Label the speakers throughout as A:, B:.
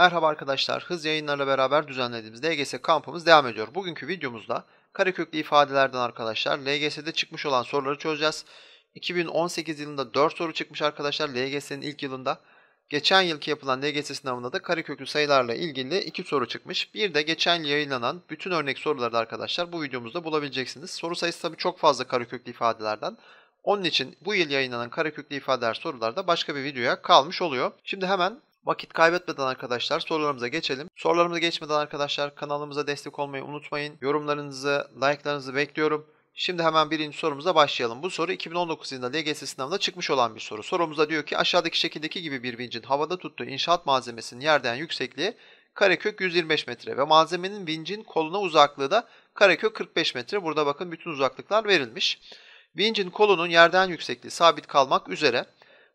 A: Merhaba arkadaşlar, hız yayınlarla beraber düzenlediğimiz LGS kampımız devam ediyor. Bugünkü videomuzda kareköklü ifadelerden arkadaşlar LGS'de çıkmış olan soruları çözeceğiz. 2018 yılında 4 soru çıkmış arkadaşlar LGS'nin ilk yılında. Geçen yılki yapılan LGS sınavında da kareköklü sayılarla ilgili 2 soru çıkmış. Bir de geçen yıl yayınlanan bütün örnek soruları da arkadaşlar bu videomuzda bulabileceksiniz. Soru sayısı tabi çok fazla kareköklü ifadelerden. Onun için bu yıl yayınlanan kareköklü ifadeler soruları da başka bir videoya kalmış oluyor. Şimdi hemen Vakit kaybetmeden arkadaşlar sorularımıza geçelim. Sorularımıza geçmeden arkadaşlar kanalımıza destek olmayı unutmayın. Yorumlarınızı, like'larınızı bekliyorum. Şimdi hemen birinci sorumuza başlayalım. Bu soru 2019 yılında LGS sınavında çıkmış olan bir soru. Sorumuzda diyor ki aşağıdaki şekildeki gibi bir vincin havada tuttuğu inşaat malzemesinin yerden yüksekliği karekök 125 metre ve malzemenin vincin koluna uzaklığı da karekök 45 metre. Burada bakın bütün uzaklıklar verilmiş. Vincin kolunun yerden yüksekliği sabit kalmak üzere.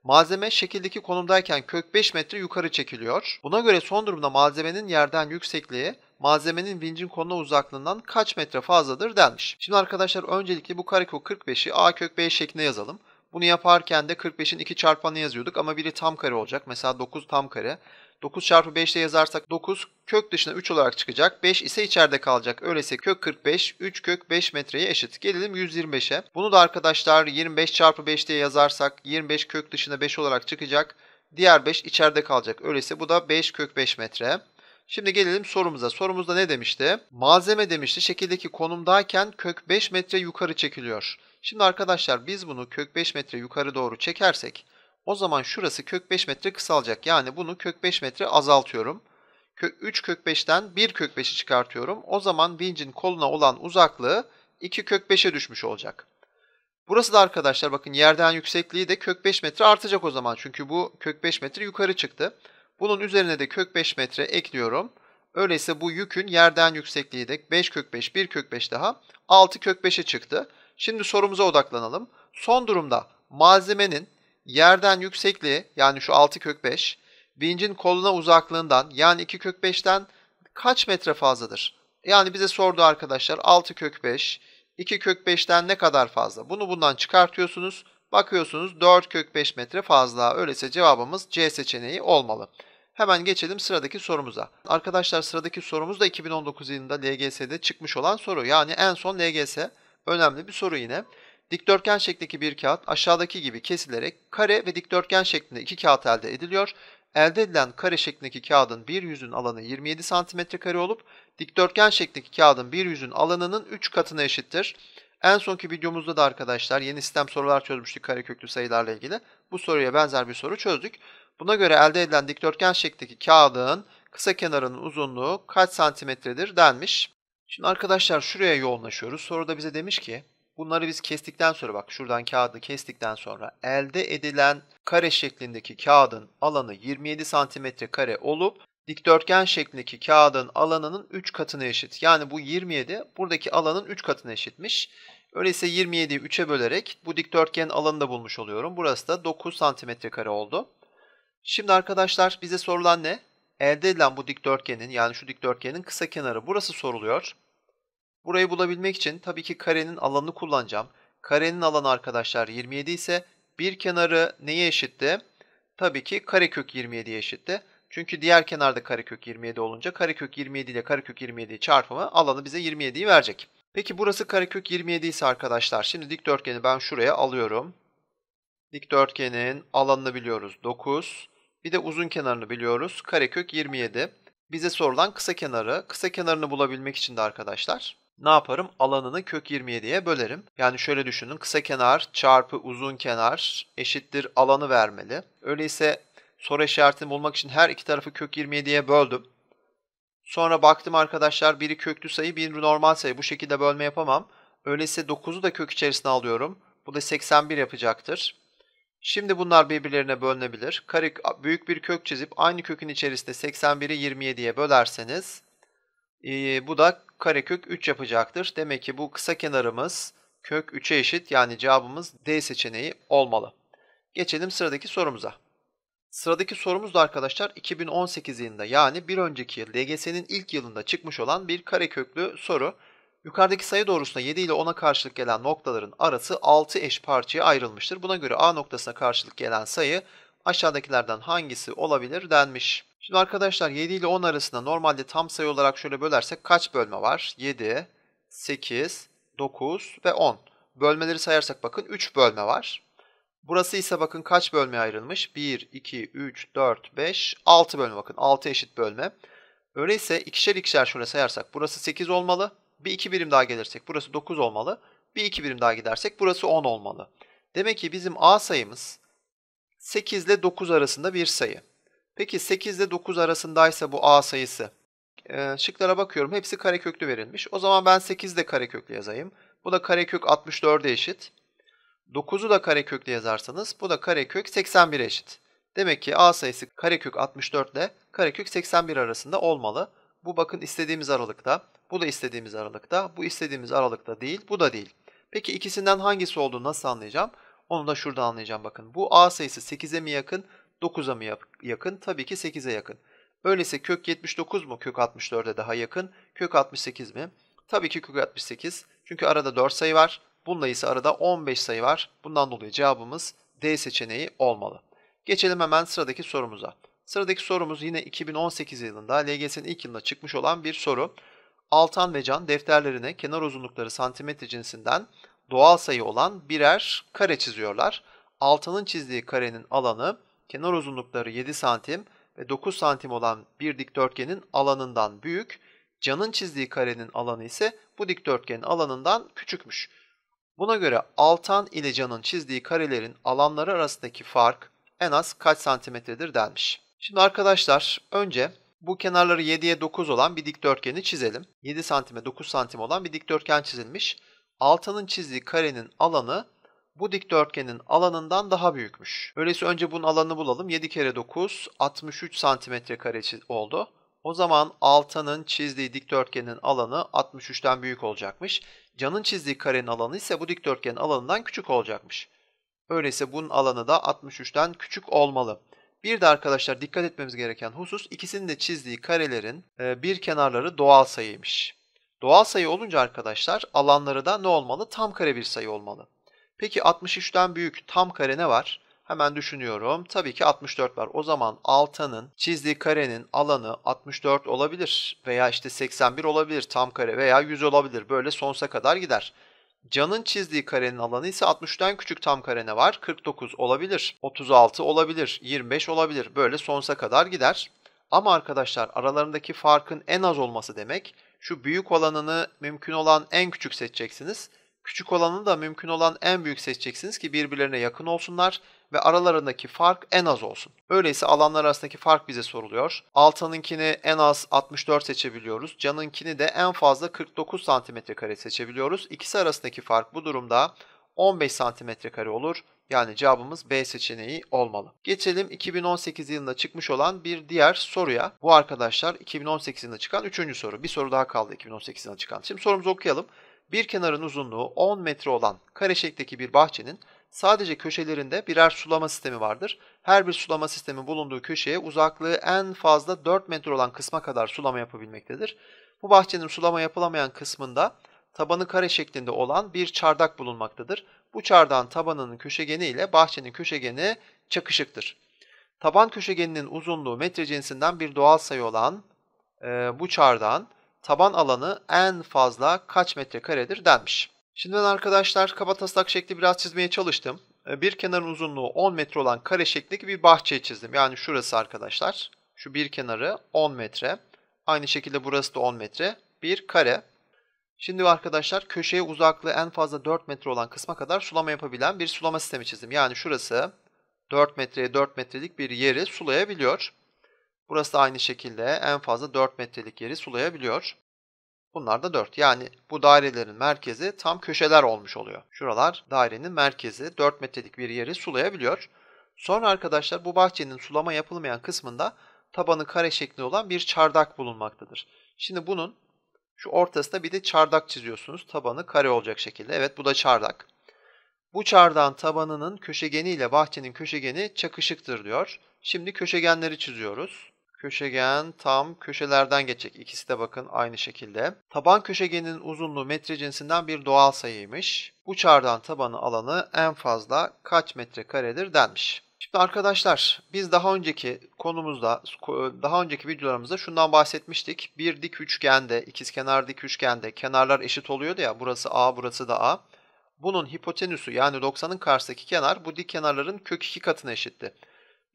A: Malzeme şekildeki konumdayken kök 5 metre yukarı çekiliyor. Buna göre son durumda malzemenin yerden yüksekliği malzemenin vincin konuna uzaklığından kaç metre fazladır denmiş. Şimdi arkadaşlar öncelikle bu karekök 45'i a kök b şeklinde yazalım. Bunu yaparken de 45'in iki çarpanı yazıyorduk ama biri tam kare olacak. Mesela 9 tam kare. 9 çarpı 5 ile yazarsak 9 kök dışına 3 olarak çıkacak. 5 ise içeride kalacak. Öyleyse kök 45 3 kök 5 metreye eşit. Gelelim 125'e. Bunu da arkadaşlar 25 çarpı 5 diye yazarsak 25 kök dışına 5 olarak çıkacak. Diğer 5 içeride kalacak. Öyleyse bu da 5 kök 5 metre. Şimdi gelelim sorumuza. Sorumuzda ne demişti? Malzeme demişti şekildeki konumdayken kök 5 metre yukarı çekiliyor. Şimdi arkadaşlar biz bunu kök 5 metre yukarı doğru çekersek o zaman şurası kök 5 metre kısalacak. Yani bunu kök 5 metre azaltıyorum. Kök 3 kök 5'ten 1 kök 5'i çıkartıyorum. O zaman vincin koluna olan uzaklığı 2 kök 5'e düşmüş olacak. Burası da arkadaşlar bakın yerden yüksekliği de kök 5 metre artacak o zaman. Çünkü bu kök 5 metre yukarı çıktı. Bunun üzerine de kök 5 metre ekliyorum. Öyleyse bu yükün yerden yüksekliği de 5 kök 5, 1 kök 5 daha 6 kök 5'e çıktı. Şimdi sorumuza odaklanalım. Son durumda malzemenin yerden yüksekliği yani şu 6 kök 5 vincin koluna uzaklığından yani 2 kök 5'ten kaç metre fazladır? Yani bize sordu arkadaşlar 6 kök 5, 2 kök 5'ten ne kadar fazla? Bunu bundan çıkartıyorsunuz. Bakıyorsunuz 4 kök 5 metre fazla. Öyleyse cevabımız C seçeneği olmalı. Hemen geçelim sıradaki sorumuza. Arkadaşlar sıradaki sorumuz da 2019 yılında LGS'de çıkmış olan soru. Yani en son LGS önemli bir soru yine. Dikdörtgen şeklindeki bir kağıt aşağıdaki gibi kesilerek kare ve dikdörtgen şeklinde iki kağıt elde ediliyor. Elde edilen kare şeklindeki kağıdın bir yüzün alanı 27 cm kare olup dikdörtgen şeklindeki kağıdın bir yüzün alanının 3 katına eşittir. En sonki videomuzda da arkadaşlar yeni sistem sorular çözmüştük kareköklü sayılarla ilgili. Bu soruya benzer bir soru çözdük. Buna göre elde edilen dikdörtgen şeklindeki kağıdın kısa kenarının uzunluğu kaç santimetredir denmiş. Şimdi arkadaşlar şuraya yoğunlaşıyoruz. Soruda bize demiş ki Bunları biz kestikten sonra bak şuradan kağıdı kestikten sonra elde edilen kare şeklindeki kağıdın alanı 27 santimetre kare olup dikdörtgen şeklindeki kağıdın alanının 3 katına eşit. Yani bu 27 buradaki alanın 3 katına eşitmiş. Öyleyse 27'yi 3'e bölerek bu dikdörtgenin alanını da bulmuş oluyorum. Burası da 9 santimetre kare oldu. Şimdi arkadaşlar bize sorulan ne? Elde edilen bu dikdörtgenin yani şu dikdörtgenin kısa kenarı burası soruluyor. Burayı bulabilmek için tabii ki karenin alanını kullanacağım. Karenin alanı arkadaşlar 27 ise bir kenarı neye eşitti? Tabii ki karekök 27'ye eşitti. Çünkü diğer kenarda karekök 27 olunca karekök 27 ile karekök 27 çarpımı alanı bize 27'yi verecek. Peki burası karekök 27 ise arkadaşlar şimdi dikdörtgeni ben şuraya alıyorum. Dikdörtgenin alanını biliyoruz 9. Bir de uzun kenarını biliyoruz karekök 27. Bize sorulan kısa kenarı, kısa kenarını bulabilmek için de arkadaşlar ne yaparım? Alanını kök 27'ye bölerim. Yani şöyle düşünün kısa kenar çarpı uzun kenar eşittir alanı vermeli. Öyleyse soru işaretini bulmak için her iki tarafı kök 27'ye böldüm. Sonra baktım arkadaşlar biri köklü sayı biri normal sayı. Bu şekilde bölme yapamam. Öyleyse 9'u da kök içerisine alıyorum. Bu da 81 yapacaktır. Şimdi bunlar birbirlerine bölünebilir. Kare, büyük bir kök çizip aynı kökün içerisinde 81'i 27'ye bölerseniz e, bu da karekök 3 yapacaktır. Demek ki bu kısa kenarımız kök 3'e eşit yani cevabımız D seçeneği olmalı. Geçelim sıradaki sorumuza. Sıradaki sorumuz da arkadaşlar 2018 yılında yani bir önceki yıl LGS'nin ilk yılında çıkmış olan bir kareköklü soru. Yukarıdaki sayı doğrusuna 7 ile 10'a karşılık gelen noktaların arası 6 eş parçaya ayrılmıştır. Buna göre A noktasına karşılık gelen sayı aşağıdakilerden hangisi olabilir denmiş. Şimdi arkadaşlar 7 ile 10 arasında normalde tam sayı olarak şöyle bölersek kaç bölme var? 7, 8, 9 ve 10. Bölmeleri sayarsak bakın 3 bölme var. Burası ise bakın kaç bölmeye ayrılmış? 1, 2, 3, 4, 5, 6 bölme bakın. 6 eşit bölme. Öyleyse ikişer ikişer şöyle sayarsak burası 8 olmalı. Bir iki birim daha gelirsek burası 9 olmalı. Bir iki birim daha gidersek burası 10 olmalı. Demek ki bizim A sayımız 8 ile 9 arasında bir sayı. Peki 8 ile 9 arasındaysa bu A sayısı. E, şıklara bakıyorum. Hepsi kareköklü verilmiş. O zaman ben 8 de kareköklü yazayım. Bu da karekök 64'e eşit. 9'u da kareköklü yazarsanız bu da karekök 81'e eşit. Demek ki A sayısı karekök 64 ile karekök 81 arasında olmalı. Bu bakın istediğimiz aralıkta, bu da istediğimiz aralıkta, bu istediğimiz aralıkta değil, bu da değil. Peki ikisinden hangisi olduğunu nasıl anlayacağım? Onu da şurada anlayacağım bakın. Bu A sayısı 8'e mi yakın, 9'a mı yakın? Tabii ki 8'e yakın. Öyleyse kök 79 mu kök 64'e daha yakın? Kök 68 mi? Tabii ki kök 68. Çünkü arada 4 sayı var. Bununla ise arada 15 sayı var. Bundan dolayı cevabımız D seçeneği olmalı. Geçelim hemen sıradaki sorumuza. Sıradaki sorumuz yine 2018 yılında LGS'nin ilk yılında çıkmış olan bir soru. Altan ve Can defterlerine kenar uzunlukları santimetre cinsinden doğal sayı olan birer kare çiziyorlar. Altan'ın çizdiği karenin alanı kenar uzunlukları 7 santim ve 9 santim olan bir dikdörtgenin alanından büyük, canın çizdiği karenin alanı ise bu dikdörtgenin alanından küçükmüş. Buna göre altan ile canın çizdiği karelerin alanları arasındaki fark en az kaç santimetredir denmiş. Şimdi arkadaşlar önce bu kenarları 7'ye 9 olan bir dikdörtgeni çizelim. 7 santime 9 santim olan bir dikdörtgen çizilmiş. Altanın çizdiği karenin alanı bu dikdörtgenin alanından daha büyükmüş. Öyleyse önce bunun alanını bulalım. 7 kere 9 63 santimetre kare oldu. O zaman Altan'ın çizdiği dikdörtgenin alanı 63'ten büyük olacakmış. Can'ın çizdiği karenin alanı ise bu dikdörtgenin alanından küçük olacakmış. Öyleyse bunun alanı da 63'ten küçük olmalı. Bir de arkadaşlar dikkat etmemiz gereken husus ikisinin de çizdiği karelerin e, bir kenarları doğal sayıymış. Doğal sayı olunca arkadaşlar alanları da ne olmalı? Tam kare bir sayı olmalı. Peki 63'ten büyük tam kare ne var? Hemen düşünüyorum. Tabii ki 64 var. O zaman Altan'ın çizdiği karenin alanı 64 olabilir veya işte 81 olabilir tam kare veya 100 olabilir. Böyle sonsa kadar gider. Can'ın çizdiği karenin alanı ise 60'tan küçük tam kare ne var? 49 olabilir, 36 olabilir, 25 olabilir. Böyle sonsa kadar gider. Ama arkadaşlar aralarındaki farkın en az olması demek şu büyük olanını mümkün olan en küçük seçeceksiniz. Küçük olanı da mümkün olan en büyük seçeceksiniz ki birbirlerine yakın olsunlar ve aralarındaki fark en az olsun. Öyleyse alanlar arasındaki fark bize soruluyor. Altan'ınkini en az 64 seçebiliyoruz. Can'ınkini de en fazla 49 cm seçebiliyoruz. İkisi arasındaki fark bu durumda 15 cm olur. Yani cevabımız B seçeneği olmalı. Geçelim 2018 yılında çıkmış olan bir diğer soruya. Bu arkadaşlar 2018 yılında çıkan 3. soru. Bir soru daha kaldı 2018 yılında çıkan. Şimdi sorumuzu okuyalım bir kenarın uzunluğu 10 metre olan kare şeklindeki bir bahçenin sadece köşelerinde birer sulama sistemi vardır. Her bir sulama sistemi bulunduğu köşeye uzaklığı en fazla 4 metre olan kısma kadar sulama yapabilmektedir. Bu bahçenin sulama yapılamayan kısmında tabanı kare şeklinde olan bir çardak bulunmaktadır. Bu çardağın tabanının köşegeni ile bahçenin köşegeni çakışıktır. Taban köşegeninin uzunluğu metre cinsinden bir doğal sayı olan e, bu çardağın taban alanı en fazla kaç metrekaredir denmiş. Şimdi ben arkadaşlar kabataslak şekli biraz çizmeye çalıştım. Ee, bir kenarın uzunluğu 10 metre olan kare şeklindeki bir bahçeyi çizdim. Yani şurası arkadaşlar. Şu bir kenarı 10 metre. Aynı şekilde burası da 10 metre. Bir kare. Şimdi arkadaşlar köşeye uzaklığı en fazla 4 metre olan kısma kadar sulama yapabilen bir sulama sistemi çizdim. Yani şurası 4 metreye 4 metrelik bir yeri sulayabiliyor. Burası da aynı şekilde en fazla 4 metrelik yeri sulayabiliyor. Bunlar da 4. Yani bu dairelerin merkezi tam köşeler olmuş oluyor. Şuralar dairenin merkezi 4 metrelik bir yeri sulayabiliyor. Sonra arkadaşlar bu bahçenin sulama yapılmayan kısmında tabanı kare şeklinde olan bir çardak bulunmaktadır. Şimdi bunun şu ortasına bir de çardak çiziyorsunuz. Tabanı kare olacak şekilde. Evet bu da çardak. Bu çardağın tabanının köşegeni ile bahçenin köşegeni çakışıktır diyor. Şimdi köşegenleri çiziyoruz. Köşegen tam köşelerden geçecek. İkisi de bakın aynı şekilde. Taban köşegenin uzunluğu metre cinsinden bir doğal sayıymış. Bu çardan tabanı alanı en fazla kaç metrekaredir denmiş. Şimdi arkadaşlar biz daha önceki konumuzda, daha önceki videolarımızda şundan bahsetmiştik. Bir dik üçgende, ikizkenar dik üçgende kenarlar eşit oluyordu ya. Burası A, burası da A. Bunun hipotenüsü yani 90'ın karşısındaki kenar bu dik kenarların kök 2 katına eşitti.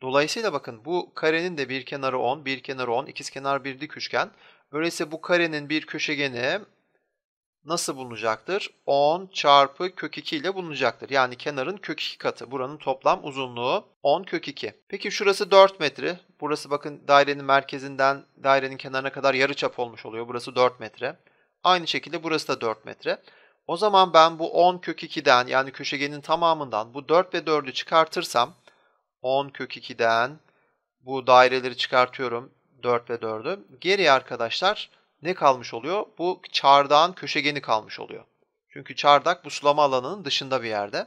A: Dolayısıyla bakın bu karenin de bir kenarı 10, bir kenarı 10, ikizkenar bir dik üçgen. Öyleyse bu karenin bir köşegeni nasıl bulunacaktır? 10 çarpı kök 2 ile bulunacaktır. Yani kenarın kök 2 katı. Buranın toplam uzunluğu 10 kök 2. Peki şurası 4 metre. Burası bakın dairenin merkezinden dairenin kenarına kadar yarı çap olmuş oluyor. Burası 4 metre. Aynı şekilde burası da 4 metre. O zaman ben bu 10 kök 2'den yani köşegenin tamamından bu 4 ve 4'ü çıkartırsam 10 kök 2'den bu daireleri çıkartıyorum 4 ve 4'ü. Geriye arkadaşlar ne kalmış oluyor? Bu çardağın köşegeni kalmış oluyor. Çünkü çardak bu sulama alanının dışında bir yerde.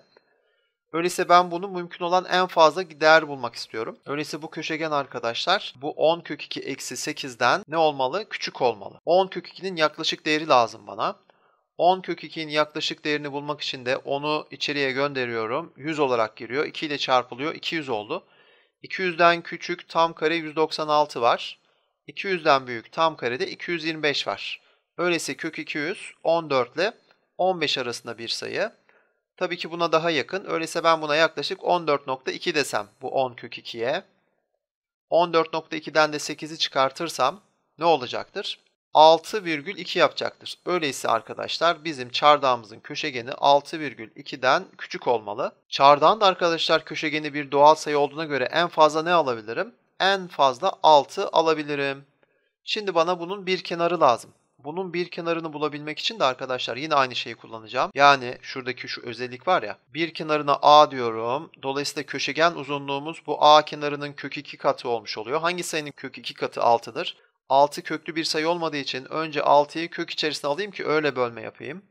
A: Öyleyse ben bunu mümkün olan en fazla değer bulmak istiyorum. Öyleyse bu köşegen arkadaşlar bu 10 kök 2 eksi 8'den ne olmalı? Küçük olmalı. 10 kök 2'nin yaklaşık değeri lazım bana. 10 kök 2'nin yaklaşık değerini bulmak için de onu içeriye gönderiyorum. 100 olarak giriyor. 2 ile çarpılıyor. 200 oldu. 200'den küçük tam kare 196 var. 200'den büyük tam karede 225 var. Öyleyse kök 200 14 ile 15 arasında bir sayı. Tabii ki buna daha yakın. Öyleyse ben buna yaklaşık 14.2 desem bu 10 kök 2'ye. 14.2'den de 8'i çıkartırsam ne olacaktır? 6,2 yapacaktır. Öyleyse arkadaşlar bizim çardağımızın köşegeni 6,2'den küçük olmalı. Çardağın da arkadaşlar köşegeni bir doğal sayı olduğuna göre en fazla ne alabilirim? En fazla 6 alabilirim. Şimdi bana bunun bir kenarı lazım. Bunun bir kenarını bulabilmek için de arkadaşlar yine aynı şeyi kullanacağım. Yani şuradaki şu özellik var ya. Bir kenarına A diyorum. Dolayısıyla köşegen uzunluğumuz bu A kenarının kök 2 katı olmuş oluyor. Hangi sayının kök 2 katı 6'dır? 6 köklü bir sayı olmadığı için önce 6'yı kök içerisine alayım ki öyle bölme yapayım.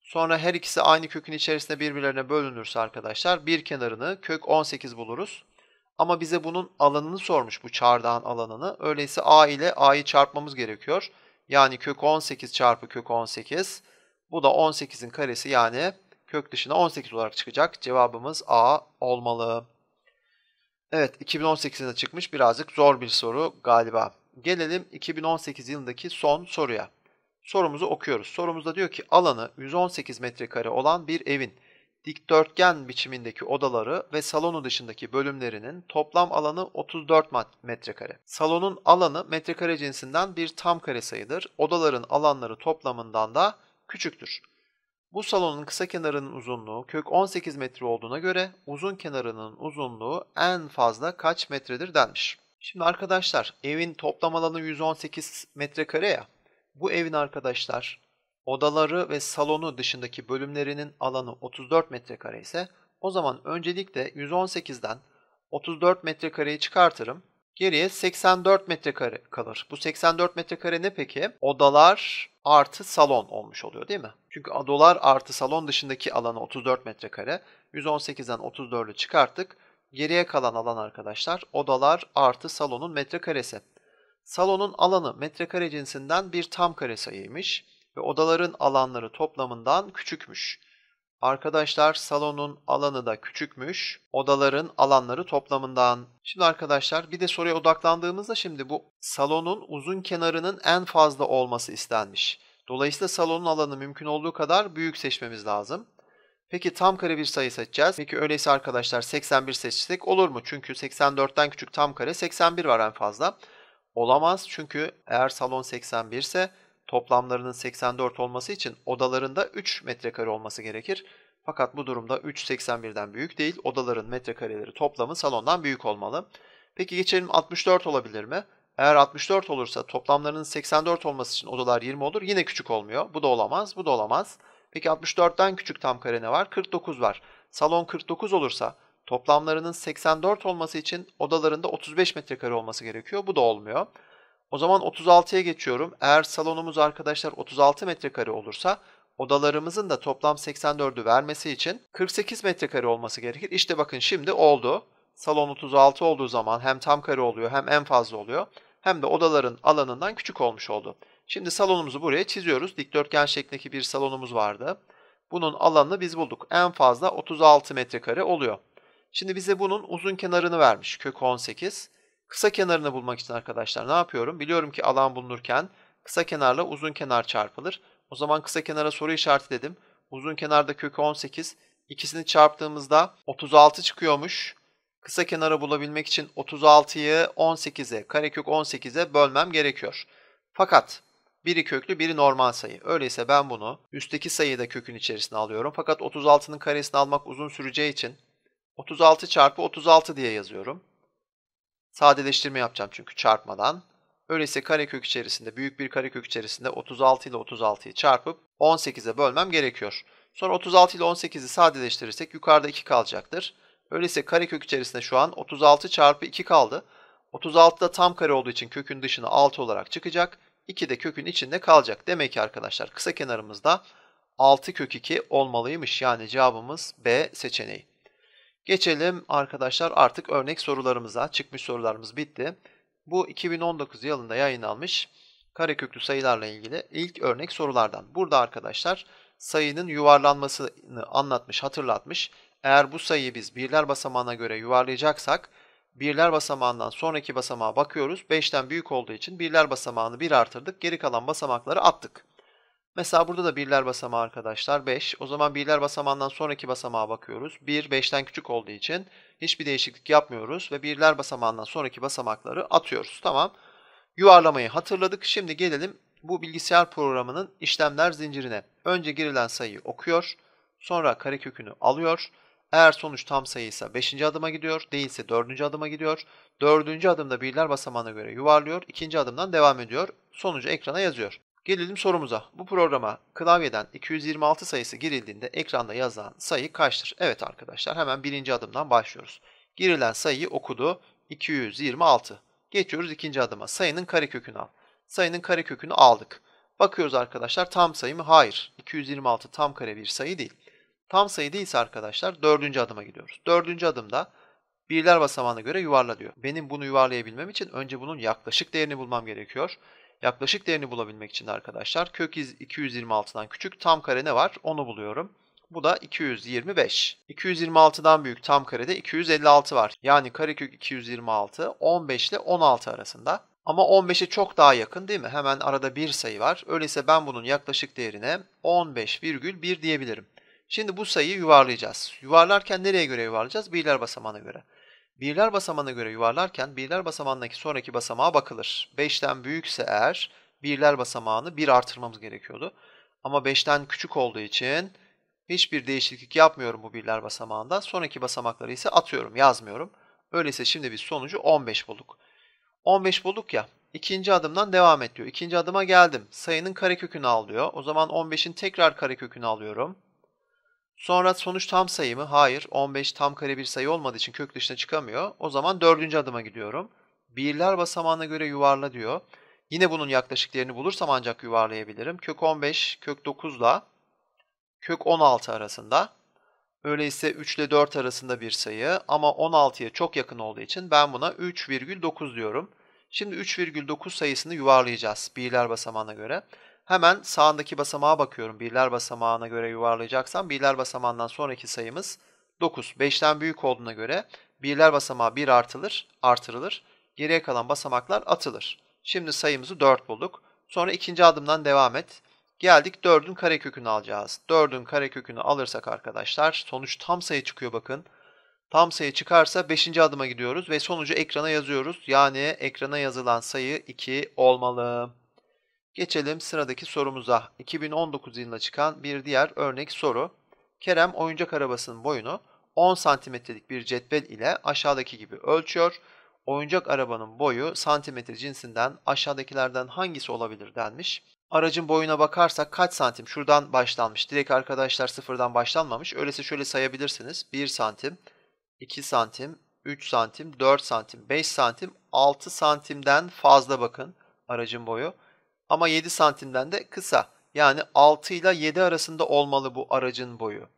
A: Sonra her ikisi aynı kökün içerisinde birbirlerine bölünürse arkadaşlar bir kenarını kök 18 buluruz. Ama bize bunun alanını sormuş bu çardağın alanını. Öyleyse a ile a'yı çarpmamız gerekiyor. Yani kök 18 çarpı kök 18. Bu da 18'in karesi yani kök dışına 18 olarak çıkacak. Cevabımız a olmalı. Evet 2018'de çıkmış birazcık zor bir soru galiba gelelim 2018 yılındaki son soruya. Sorumuzu okuyoruz. Sorumuzda diyor ki alanı 118 metrekare olan bir evin dikdörtgen biçimindeki odaları ve salonu dışındaki bölümlerinin toplam alanı 34 metrekare. Salonun alanı metrekare cinsinden bir tam kare sayıdır. Odaların alanları toplamından da küçüktür. Bu salonun kısa kenarının uzunluğu kök 18 metre olduğuna göre uzun kenarının uzunluğu en fazla kaç metredir denmiş. Şimdi arkadaşlar evin toplam alanı 118 metrekare ya. Bu evin arkadaşlar odaları ve salonu dışındaki bölümlerinin alanı 34 metrekare ise o zaman öncelikle 118'den 34 metrekareyi çıkartırım. Geriye 84 metrekare kalır. Bu 84 metrekare ne peki? Odalar artı salon olmuş oluyor değil mi? Çünkü odalar artı salon dışındaki alanı 34 metrekare. 118'den 34'ü çıkarttık. Geriye kalan alan arkadaşlar odalar artı salonun metrekaresi. Salonun alanı metrekare cinsinden bir tam kare sayıymış ve odaların alanları toplamından küçükmüş. Arkadaşlar salonun alanı da küçükmüş, odaların alanları toplamından. Şimdi arkadaşlar bir de soruya odaklandığımızda şimdi bu salonun uzun kenarının en fazla olması istenmiş. Dolayısıyla salonun alanı mümkün olduğu kadar büyük seçmemiz lazım. Peki tam kare bir sayı seçeceğiz. Peki öyleyse arkadaşlar 81 seçtik olur mu? Çünkü 84'ten küçük tam kare 81 var en fazla. Olamaz çünkü eğer salon 81 ise toplamlarının 84 olması için odalarında 3 metrekare olması gerekir. Fakat bu durumda 3 81'den büyük değil. Odaların metrekareleri toplamı salondan büyük olmalı. Peki geçelim 64 olabilir mi? Eğer 64 olursa toplamlarının 84 olması için odalar 20 olur. Yine küçük olmuyor. Bu da olamaz, bu da olamaz. Peki 64'ten küçük tam kare ne var? 49 var. Salon 49 olursa toplamlarının 84 olması için odalarında 35 metrekare olması gerekiyor. Bu da olmuyor. O zaman 36'ya geçiyorum. Eğer salonumuz arkadaşlar 36 metrekare olursa odalarımızın da toplam 84'ü vermesi için 48 metrekare olması gerekir. İşte bakın şimdi oldu. Salon 36 olduğu zaman hem tam kare oluyor hem en fazla oluyor hem de odaların alanından küçük olmuş oldu. Şimdi salonumuzu buraya çiziyoruz. Dikdörtgen şeklindeki bir salonumuz vardı. Bunun alanını biz bulduk. En fazla 36 metrekare oluyor. Şimdi bize bunun uzun kenarını vermiş. Kök 18. Kısa kenarını bulmak için arkadaşlar ne yapıyorum? Biliyorum ki alan bulunurken kısa kenarla uzun kenar çarpılır. O zaman kısa kenara soru işareti dedim. Uzun kenarda kök 18. İkisini çarptığımızda 36 çıkıyormuş. Kısa kenarı bulabilmek için 36'yı 18'e, karekök 18'e bölmem gerekiyor. Fakat biri köklü, biri normal sayı. Öyleyse ben bunu üstteki sayıyı da kökün içerisine alıyorum. Fakat 36'nın karesini almak uzun süreceği için 36 çarpı 36 diye yazıyorum. Sadeleştirme yapacağım çünkü çarpmadan. Öyleyse karekök içerisinde, büyük bir karekök içerisinde 36 ile 36'yı çarpıp 18'e bölmem gerekiyor. Sonra 36 ile 18'i sadeleştirirsek yukarıda 2 kalacaktır. Öyleyse karekök içerisinde şu an 36 çarpı 2 kaldı. 36 da tam kare olduğu için kökün dışına 6 olarak çıkacak. 2 de kökün içinde kalacak. Demek ki arkadaşlar kısa kenarımızda 6 kök 2 olmalıymış. Yani cevabımız B seçeneği. Geçelim arkadaşlar artık örnek sorularımıza. Çıkmış sorularımız bitti. Bu 2019 yılında yayınlanmış kareköklü sayılarla ilgili ilk örnek sorulardan. Burada arkadaşlar sayının yuvarlanmasını anlatmış, hatırlatmış. Eğer bu sayıyı biz birler basamağına göre yuvarlayacaksak birler basamağından sonraki basamağa bakıyoruz. 5'ten büyük olduğu için birler basamağını 1 artırdık. Geri kalan basamakları attık. Mesela burada da birler basamağı arkadaşlar 5. O zaman birler basamağından sonraki basamağa bakıyoruz. 1 5'ten küçük olduğu için hiçbir değişiklik yapmıyoruz ve birler basamağından sonraki basamakları atıyoruz. Tamam. Yuvarlamayı hatırladık. Şimdi gelelim bu bilgisayar programının işlemler zincirine. Önce girilen sayıyı okuyor, sonra karekökünü alıyor eğer sonuç tam sayıysa 5. adıma gidiyor, değilse 4. adıma gidiyor. 4. adımda birler basamağına göre yuvarlıyor, 2. adımdan devam ediyor. Sonucu ekrana yazıyor. Gelelim sorumuza. Bu programa klavyeden 226 sayısı girildiğinde ekranda yazılan sayı kaçtır? Evet arkadaşlar hemen birinci adımdan başlıyoruz. Girilen sayıyı okudu 226. Geçiyoruz ikinci adıma. Sayının karekökünü al. Sayının karekökünü aldık. Bakıyoruz arkadaşlar tam sayı mı? Hayır. 226 tam kare bir sayı değil. Tam sayı değilse arkadaşlar dördüncü adıma gidiyoruz. Dördüncü adımda birler basamağına göre yuvarla diyor. Benim bunu yuvarlayabilmem için önce bunun yaklaşık değerini bulmam gerekiyor. Yaklaşık değerini bulabilmek için de arkadaşlar kök 226'dan küçük tam kare ne var onu buluyorum. Bu da 225. 226'dan büyük tam karede 256 var. Yani karekök 226 15 ile 16 arasında. Ama 15'e çok daha yakın değil mi? Hemen arada bir sayı var. Öyleyse ben bunun yaklaşık değerine 15,1 diyebilirim. Şimdi bu sayıyı yuvarlayacağız. Yuvarlarken nereye göre yuvarlayacağız? Birler basamağına göre. Birler basamağına göre yuvarlarken birler basamağındaki sonraki basamağa bakılır. 5'ten büyükse eğer birler basamağını 1 artırmamız gerekiyordu. Ama 5'ten küçük olduğu için hiçbir değişiklik yapmıyorum bu birler basamağında. Sonraki basamakları ise atıyorum, yazmıyorum. Öyleyse şimdi biz sonucu 15 bulduk. 15 bulduk ya. İkinci adımdan devam et diyor. İkinci adıma geldim. Sayının karekökünü al diyor. O zaman 15'in tekrar karekökünü alıyorum. Sonra sonuç tam sayı mı? Hayır. 15 tam kare bir sayı olmadığı için kök dışına çıkamıyor. O zaman dördüncü adıma gidiyorum. Birler basamağına göre yuvarla diyor. Yine bunun yaklaşık değerini bulursam ancak yuvarlayabilirim. Kök 15, kök 9 ile kök 16 arasında. Öyleyse 3 ile 4 arasında bir sayı ama 16'ya çok yakın olduğu için ben buna 3,9 diyorum. Şimdi 3,9 sayısını yuvarlayacağız birler basamağına göre. Hemen sağındaki basamağa bakıyorum. Birler basamağına göre yuvarlayacaksam birler basamağından sonraki sayımız 9. 5'ten büyük olduğuna göre birler basamağı 1 artılır, artırılır. Geriye kalan basamaklar atılır. Şimdi sayımızı 4 bulduk. Sonra ikinci adımdan devam et. Geldik 4'ün karekökünü alacağız. 4'ün karekökünü alırsak arkadaşlar sonuç tam sayı çıkıyor bakın. Tam sayı çıkarsa 5. adıma gidiyoruz ve sonucu ekrana yazıyoruz. Yani ekrana yazılan sayı 2 olmalı. Geçelim sıradaki sorumuza. 2019 yılında çıkan bir diğer örnek soru. Kerem oyuncak arabasının boyunu 10 santimetrelik bir cetvel ile aşağıdaki gibi ölçüyor. Oyuncak arabanın boyu santimetre cinsinden aşağıdakilerden hangisi olabilir denmiş. Aracın boyuna bakarsak kaç santim şuradan başlanmış. Direkt arkadaşlar sıfırdan başlanmamış. Öyleyse şöyle sayabilirsiniz. 1 santim, 2 santim, 3 santim, 4 santim, 5 santim, 6 santimden fazla bakın aracın boyu ama 7 santimden de kısa. Yani 6 ile 7 arasında olmalı bu aracın boyu.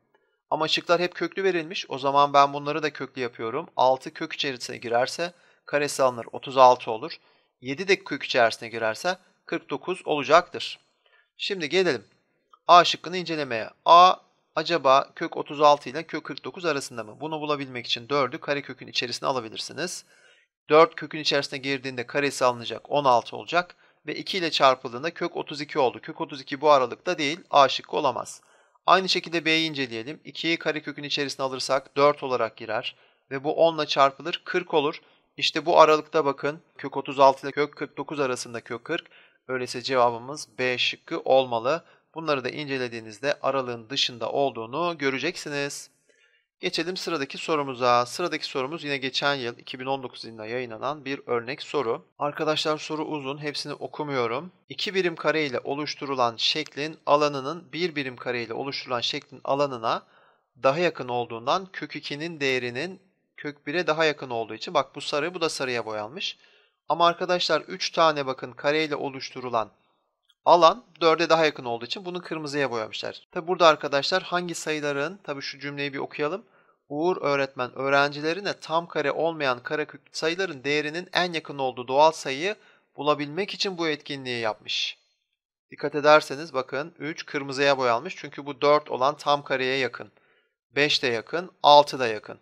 A: Ama şıklar hep köklü verilmiş. O zaman ben bunları da köklü yapıyorum. 6 kök içerisine girerse karesi alınır 36 olur. 7 de kök içerisine girerse 49 olacaktır. Şimdi gelelim A şıkkını incelemeye. A acaba kök 36 ile kök 49 arasında mı? Bunu bulabilmek için 4'ü karekökün içerisine alabilirsiniz. 4 kökün içerisine girdiğinde karesi alınacak 16 olacak ve 2 ile çarpıldığında kök 32 oldu. Kök 32 bu aralıkta değil A şıkkı olamaz. Aynı şekilde B'yi inceleyelim. 2'yi karekökün içerisine alırsak 4 olarak girer ve bu 10 ile çarpılır 40 olur. İşte bu aralıkta bakın kök 36 ile kök 49 arasında kök 40. Öyleyse cevabımız B şıkkı olmalı. Bunları da incelediğinizde aralığın dışında olduğunu göreceksiniz. Geçelim sıradaki sorumuza. Sıradaki sorumuz yine geçen yıl 2019 yılında yayınlanan bir örnek soru. Arkadaşlar soru uzun, hepsini okumuyorum. 2 birim kare ile oluşturulan şeklin alanının 1 birim kare ile oluşturulan şeklin alanına daha yakın olduğundan kök 2'nin değerinin kök 1'e daha yakın olduğu için bak bu sarı bu da sarıya boyanmış. Ama arkadaşlar 3 tane bakın kare ile oluşturulan alan 4'e daha yakın olduğu için bunu kırmızıya boyamışlar. Tabi burada arkadaşlar hangi sayıların, tabi şu cümleyi bir okuyalım. Uğur öğretmen öğrencilerine tam kare olmayan karekök sayıların değerinin en yakın olduğu doğal sayıyı bulabilmek için bu etkinliği yapmış. Dikkat ederseniz bakın 3 kırmızıya boyanmış çünkü bu 4 olan tam kareye yakın. 5 de yakın, 6 da yakın.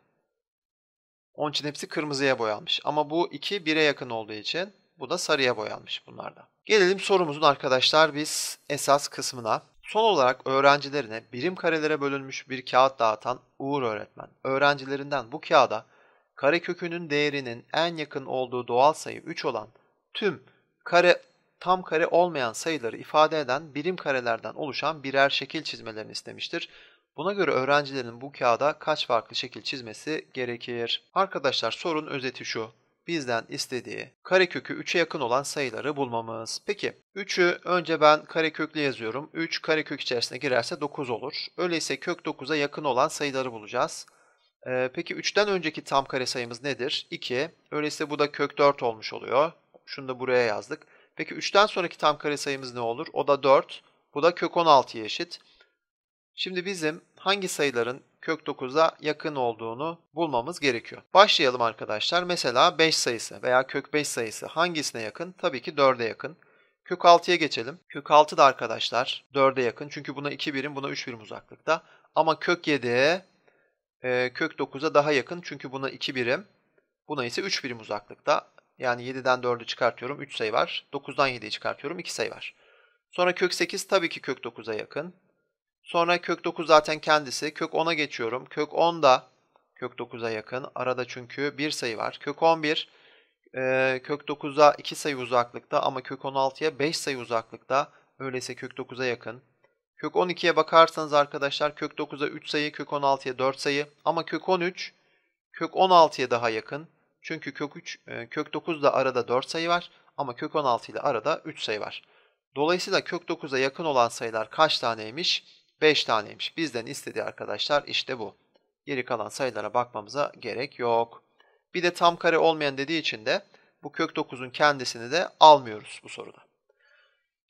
A: Onun için hepsi kırmızıya boyanmış. Ama bu 2 1'e yakın olduğu için bu da sarıya boyanmış bunlardan. Gelelim sorumuzun arkadaşlar biz esas kısmına. Son olarak öğrencilerine birim karelere bölünmüş bir kağıt dağıtan Uğur öğretmen öğrencilerinden bu kağıda kare kökünün değerinin en yakın olduğu doğal sayı 3 olan tüm kare tam kare olmayan sayıları ifade eden birim karelerden oluşan birer şekil çizmelerini istemiştir. Buna göre öğrencilerin bu kağıda kaç farklı şekil çizmesi gerekir? Arkadaşlar sorun özeti şu bizden istediği karekökü 3'e yakın olan sayıları bulmamız. Peki 3'ü önce ben kareköklü yazıyorum. 3 karekök içerisine girerse 9 olur. Öyleyse kök 9'a yakın olan sayıları bulacağız. Ee, peki 3'ten önceki tam kare sayımız nedir? 2. Öyleyse bu da kök 4 olmuş oluyor. Şunu da buraya yazdık. Peki 3'ten sonraki tam kare sayımız ne olur? O da 4. Bu da kök 16'ya eşit. Şimdi bizim hangi sayıların kök 9'a yakın olduğunu bulmamız gerekiyor. Başlayalım arkadaşlar. Mesela 5 sayısı veya kök 5 sayısı hangisine yakın? Tabii ki 4'e yakın. Kök 6'ya geçelim. Kök 6 da arkadaşlar 4'e yakın. Çünkü buna 2 birim, buna 3 birim uzaklıkta. Ama kök 7'e e, kök 9'a daha yakın. Çünkü buna 2 birim, buna ise 3 birim uzaklıkta. Yani 7'den 4'ü çıkartıyorum 3 sayı var. 9'dan 7'yi çıkartıyorum 2 sayı var. Sonra kök 8 tabii ki kök 9'a yakın. Sonra kök 9 zaten kendisi. Kök 10'a geçiyorum. Kök 10 da kök 9'a yakın. Arada çünkü bir sayı var. Kök 11 e, kök 9'a 2 sayı uzaklıkta ama kök 16'ya 5 sayı uzaklıkta. Öyleyse kök 9'a yakın. Kök 12'ye bakarsanız arkadaşlar kök 9'a 3 sayı, kök 16'ya 4 sayı ama kök 13 kök 16'ya daha yakın. Çünkü kök 3 e, kök 9'da arada 4 sayı var ama kök 16 ile arada 3 sayı var. Dolayısıyla kök 9'a yakın olan sayılar kaç taneymiş? 5 taneymiş. Bizden istediği arkadaşlar işte bu. Geri kalan sayılara bakmamıza gerek yok. Bir de tam kare olmayan dediği için de bu kök 9'un kendisini de almıyoruz bu soruda.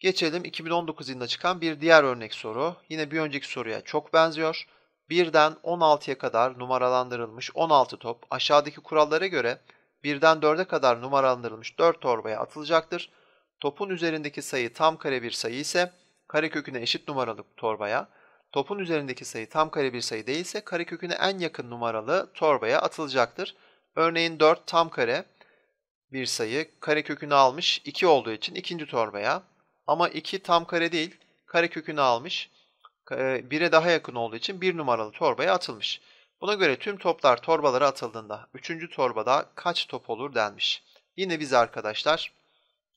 A: Geçelim 2019 yılında çıkan bir diğer örnek soru. Yine bir önceki soruya çok benziyor. Birden 16'ya kadar numaralandırılmış 16 top aşağıdaki kurallara göre birden 4'e kadar numaralandırılmış 4 torbaya atılacaktır. Topun üzerindeki sayı tam kare bir sayı ise kareköküne eşit numaralı torbaya, topun üzerindeki sayı tam kare bir sayı değilse kareköküne en yakın numaralı torbaya atılacaktır. Örneğin 4 tam kare bir sayı karekökünü almış 2 olduğu için ikinci torbaya ama 2 tam kare değil karekökünü almış 1'e daha yakın olduğu için 1 numaralı torbaya atılmış. Buna göre tüm toplar torbalara atıldığında 3. torbada kaç top olur denmiş. Yine biz arkadaşlar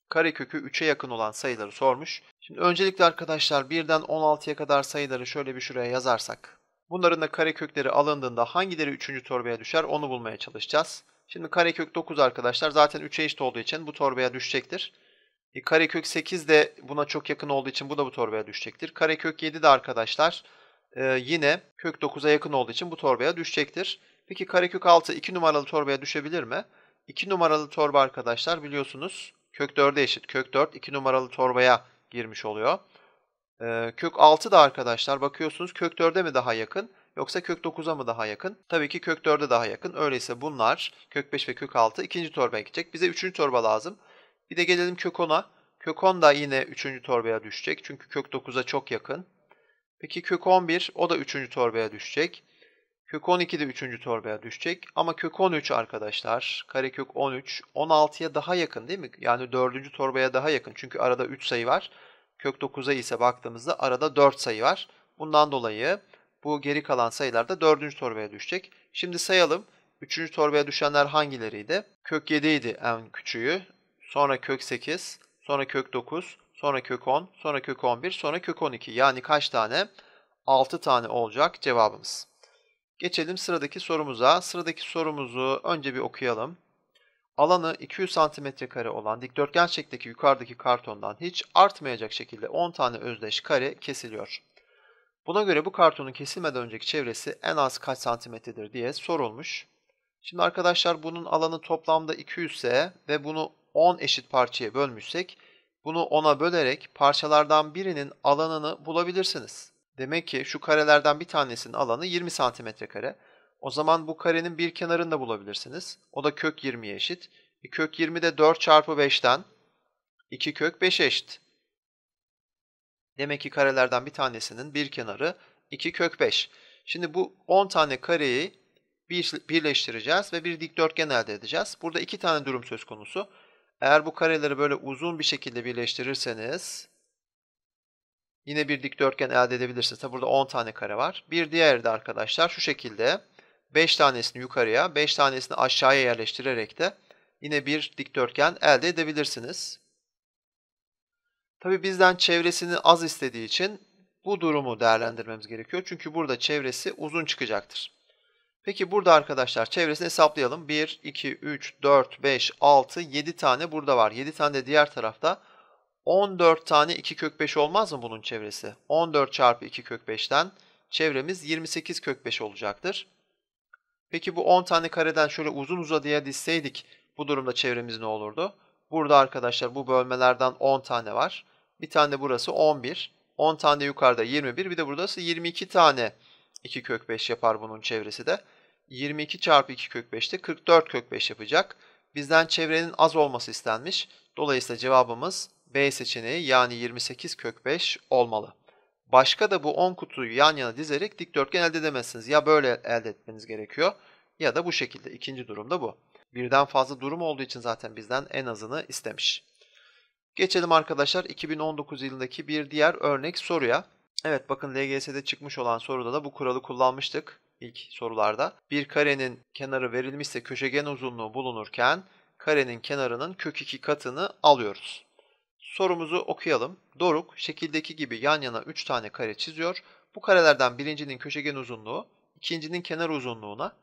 A: karekökü 3'e yakın olan sayıları sormuş. Şimdi öncelikle arkadaşlar birden 16'ya kadar sayıları şöyle bir şuraya yazarsak. Bunların da karekökleri alındığında hangileri 3. torbaya düşer onu bulmaya çalışacağız. Şimdi karekök 9 arkadaşlar zaten 3'e eşit olduğu için bu torbaya düşecektir. E, karekök 8 de buna çok yakın olduğu için bu da bu torbaya düşecektir. Karekök 7 de arkadaşlar e, yine kök 9'a yakın olduğu için bu torbaya düşecektir. Peki karekök 6 2 numaralı torbaya düşebilir mi? 2 numaralı torba arkadaşlar biliyorsunuz kök 4'e eşit. Kök 4 2 numaralı torbaya girmiş oluyor. E, kök 6 da arkadaşlar bakıyorsunuz kök 4'e mi daha yakın yoksa kök 9'a mı daha yakın? Tabii ki kök 4'e daha yakın. Öyleyse bunlar kök 5 ve kök 6 ikinci torbaya gidecek. Bize üçüncü torba lazım. Bir de gelelim kök 10'a. Kök 10 da yine üçüncü torbaya düşecek. Çünkü kök 9'a çok yakın. Peki kök 11 o da üçüncü torbaya düşecek. Kök 12 de 3. torbaya düşecek. Ama kök 13 arkadaşlar. Karekök 13. 16'ya daha yakın değil mi? Yani 4. torbaya daha yakın. Çünkü arada 3 sayı var. Kök 9'a ise baktığımızda arada 4 sayı var. Bundan dolayı bu geri kalan sayılar da 4. torbaya düşecek. Şimdi sayalım. 3. torbaya düşenler hangileriydi? Kök 7 idi en küçüğü. Sonra kök 8. Sonra kök 9. Sonra kök 10. Sonra kök 11. Sonra kök 12. Yani kaç tane? 6 tane olacak cevabımız. Geçelim sıradaki sorumuza. Sıradaki sorumuzu önce bir okuyalım. Alanı 200 cm kare olan dikdörtgen şeklindeki yukarıdaki kartondan hiç artmayacak şekilde 10 tane özdeş kare kesiliyor. Buna göre bu kartonun kesilmeden önceki çevresi en az kaç santimetredir diye sorulmuş. Şimdi arkadaşlar bunun alanı toplamda 200 ise ve bunu 10 eşit parçaya bölmüşsek bunu 10'a bölerek parçalardan birinin alanını bulabilirsiniz. Demek ki şu karelerden bir tanesinin alanı 20 santimetre kare. O zaman bu karenin bir kenarını da bulabilirsiniz. O da kök 20'ye eşit. E kök 20 de 4 çarpı 5'ten 2 kök 5 eşit. Demek ki karelerden bir tanesinin bir kenarı 2 kök 5. Şimdi bu 10 tane kareyi birleştireceğiz ve bir dikdörtgen elde edeceğiz. Burada iki tane durum söz konusu. Eğer bu kareleri böyle uzun bir şekilde birleştirirseniz Yine bir dikdörtgen elde edebilirsiniz. Tabi burada 10 tane kare var. Bir diğeri de arkadaşlar şu şekilde 5 tanesini yukarıya, 5 tanesini aşağıya yerleştirerek de yine bir dikdörtgen elde edebilirsiniz. Tabi bizden çevresini az istediği için bu durumu değerlendirmemiz gerekiyor. Çünkü burada çevresi uzun çıkacaktır. Peki burada arkadaşlar çevresini hesaplayalım. 1, 2, 3, 4, 5, 6, 7 tane burada var. 7 tane de diğer tarafta 14 tane 2 kök 5 olmaz mı bunun çevresi? 14 çarpı 2 kök 5'ten çevremiz 28 kök 5 olacaktır. Peki bu 10 tane kareden şöyle uzun uzadıya dizseydik bu durumda çevremiz ne olurdu? Burada arkadaşlar bu bölmelerden 10 tane var. Bir tane burası 11. 10 tane yukarıda 21. Bir de burası 22 tane 2 kök 5 yapar bunun çevresi de. 22 çarpı 2 kök 5'te 44 kök 5 yapacak. Bizden çevrenin az olması istenmiş. Dolayısıyla cevabımız B seçeneği yani 28 kök 5 olmalı. Başka da bu 10 kutuyu yan yana dizerek dikdörtgen elde edemezsiniz. Ya böyle elde etmeniz gerekiyor ya da bu şekilde. İkinci durumda bu. Birden fazla durum olduğu için zaten bizden en azını istemiş. Geçelim arkadaşlar 2019 yılındaki bir diğer örnek soruya. Evet bakın LGS'de çıkmış olan soruda da bu kuralı kullanmıştık ilk sorularda. Bir karenin kenarı verilmişse köşegen uzunluğu bulunurken karenin kenarının kök 2 katını alıyoruz. Sorumuzu okuyalım. Doruk şekildeki gibi yan yana 3 tane kare çiziyor. Bu karelerden birincinin köşegen uzunluğu, ikincinin kenar uzunluğuna,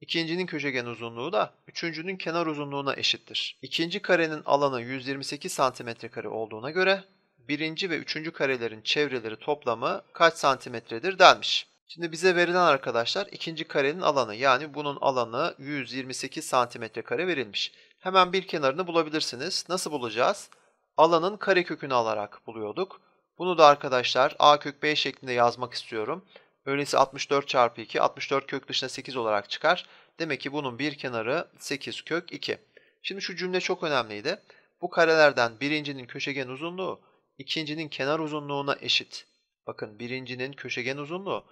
A: ikincinin köşegen uzunluğu da üçüncünün kenar uzunluğuna eşittir. İkinci karenin alanı 128 cm kare olduğuna göre birinci ve üçüncü karelerin çevreleri toplamı kaç santimetredir denmiş. Şimdi bize verilen arkadaşlar ikinci karenin alanı yani bunun alanı 128 santimetre kare verilmiş. Hemen bir kenarını bulabilirsiniz. Nasıl bulacağız? alanın karekökünü alarak buluyorduk. Bunu da arkadaşlar a kök b şeklinde yazmak istiyorum. Öyleyse 64 çarpı 2, 64 kök dışına 8 olarak çıkar. Demek ki bunun bir kenarı 8 kök 2. Şimdi şu cümle çok önemliydi. Bu karelerden birincinin köşegen uzunluğu, ikincinin kenar uzunluğuna eşit. Bakın birincinin köşegen uzunluğu,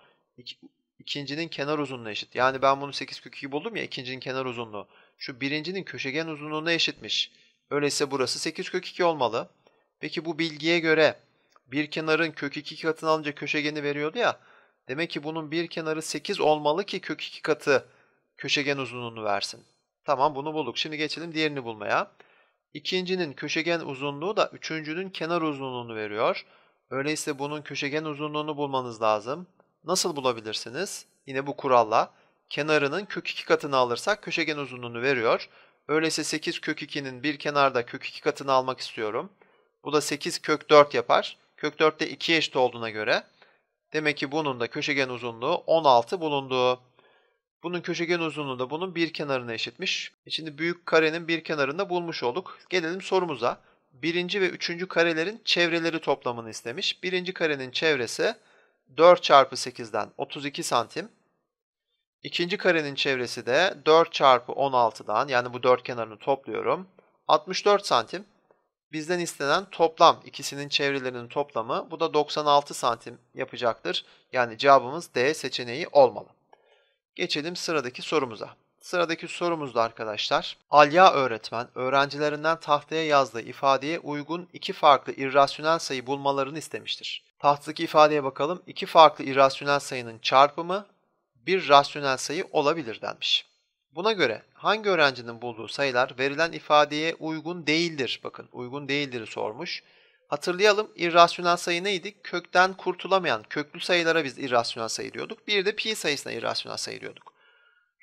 A: ikincinin kenar uzunluğuna eşit. Yani ben bunu 8 kök 2 buldum ya, ikincinin kenar uzunluğu. Şu birincinin köşegen uzunluğuna eşitmiş. Öyleyse burası 8 kök 2 olmalı. Peki bu bilgiye göre bir kenarın kök 2 katını alınca köşegeni veriyordu ya. Demek ki bunun bir kenarı 8 olmalı ki kök 2 katı köşegen uzunluğunu versin. Tamam bunu bulduk. Şimdi geçelim diğerini bulmaya. İkincinin köşegen uzunluğu da üçüncünün kenar uzunluğunu veriyor. Öyleyse bunun köşegen uzunluğunu bulmanız lazım. Nasıl bulabilirsiniz? Yine bu kuralla. Kenarının kök 2 katını alırsak köşegen uzunluğunu veriyor. Öyleyse 8 kök 2'nin bir kenarda kök 2 katını almak istiyorum. Bu da 8 kök 4 yapar. Kök 4 de 2'ye eşit olduğuna göre demek ki bunun da köşegen uzunluğu 16 bulundu. Bunun köşegen uzunluğu da bunun bir kenarına eşitmiş. E şimdi büyük karenin bir kenarında bulmuş olduk. Gelelim sorumuza. Birinci ve üçüncü karelerin çevreleri toplamını istemiş. Birinci karenin çevresi 4 çarpı 8'den 32 santim. İkinci karenin çevresi de 4 çarpı 16'dan yani bu dört kenarını topluyorum. 64 santim. Bizden istenen toplam ikisinin çevrelerinin toplamı bu da 96 santim yapacaktır. Yani cevabımız D seçeneği olmalı. Geçelim sıradaki sorumuza. Sıradaki sorumuzda arkadaşlar Alya öğretmen öğrencilerinden tahtaya yazdığı ifadeye uygun iki farklı irrasyonel sayı bulmalarını istemiştir. Tahtadaki ifadeye bakalım. İki farklı irrasyonel sayının çarpımı bir rasyonel sayı olabilir denmiş. Buna göre hangi öğrencinin bulduğu sayılar verilen ifadeye uygun değildir? Bakın uygun değildir sormuş. Hatırlayalım irrasyonel sayı neydi? Kökten kurtulamayan köklü sayılara biz irrasyonel sayı diyorduk. Bir de pi sayısına irrasyonel sayı diyorduk.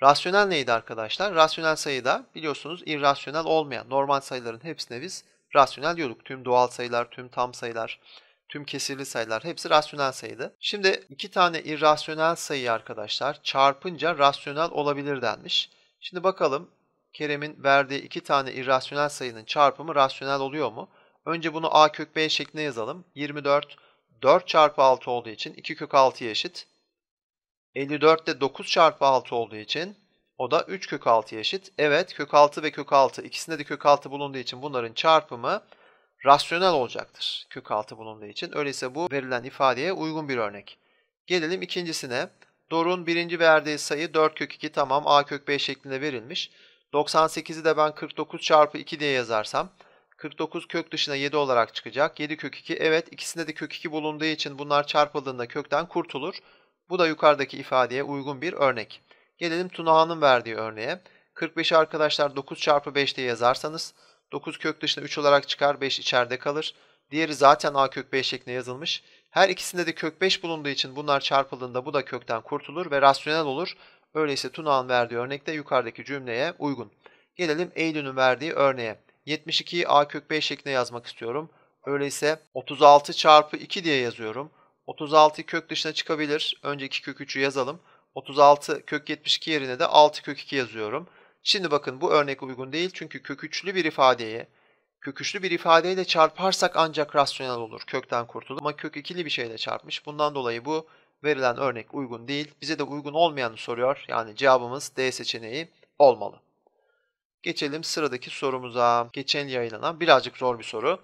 A: Rasyonel neydi arkadaşlar? Rasyonel sayı da biliyorsunuz irrasyonel olmayan normal sayıların hepsine biz rasyonel diyorduk. Tüm doğal sayılar, tüm tam sayılar tüm kesirli sayılar hepsi rasyonel sayıydı. Şimdi iki tane irrasyonel sayı arkadaşlar çarpınca rasyonel olabilir denmiş. Şimdi bakalım Kerem'in verdiği iki tane irrasyonel sayının çarpımı rasyonel oluyor mu? Önce bunu a kök b şeklinde yazalım. 24 4 çarpı 6 olduğu için 2 kök 6'ya eşit. 54 de 9 çarpı 6 olduğu için o da 3 kök 6'ya eşit. Evet kök 6 ve kök 6 ikisinde de kök 6 bulunduğu için bunların çarpımı rasyonel olacaktır kök altı bulunduğu için. Öyleyse bu verilen ifadeye uygun bir örnek. Gelelim ikincisine. Dorun birinci verdiği sayı 4 kök 2 tamam a kök b şeklinde verilmiş. 98'i de ben 49 çarpı 2 diye yazarsam 49 kök dışına 7 olarak çıkacak. 7 kök 2 evet ikisinde de kök 2 bulunduğu için bunlar çarpıldığında kökten kurtulur. Bu da yukarıdaki ifadeye uygun bir örnek. Gelelim Tunaha'nın verdiği örneğe. 45 arkadaşlar 9 çarpı 5 diye yazarsanız 9 kök dışına 3 olarak çıkar 5 içeride kalır. Diğeri zaten a kök b şeklinde yazılmış. Her ikisinde de kök 5 bulunduğu için bunlar çarpıldığında bu da kökten kurtulur ve rasyonel olur. Öyleyse Tunağan verdiği örnekte yukarıdaki cümleye uygun. Gelelim Eylül'ün verdiği örneğe. 72'yi a kök b şeklinde yazmak istiyorum. Öyleyse 36 çarpı 2 diye yazıyorum. 36 kök dışına çıkabilir. Önce 2 kök 3'ü yazalım. 36 kök 72 yerine de 6 kök 2 yazıyorum. Şimdi bakın bu örnek uygun değil çünkü köküçlü bir ifadeye köküçlü bir ifadeyle çarparsak ancak rasyonel olur. Kökten kurtulur ama kök ikili bir şeyle çarpmış. Bundan dolayı bu verilen örnek uygun değil. Bize de uygun olmayanı soruyor. Yani cevabımız D seçeneği olmalı. Geçelim sıradaki sorumuza. Geçen yayınlanan birazcık zor bir soru.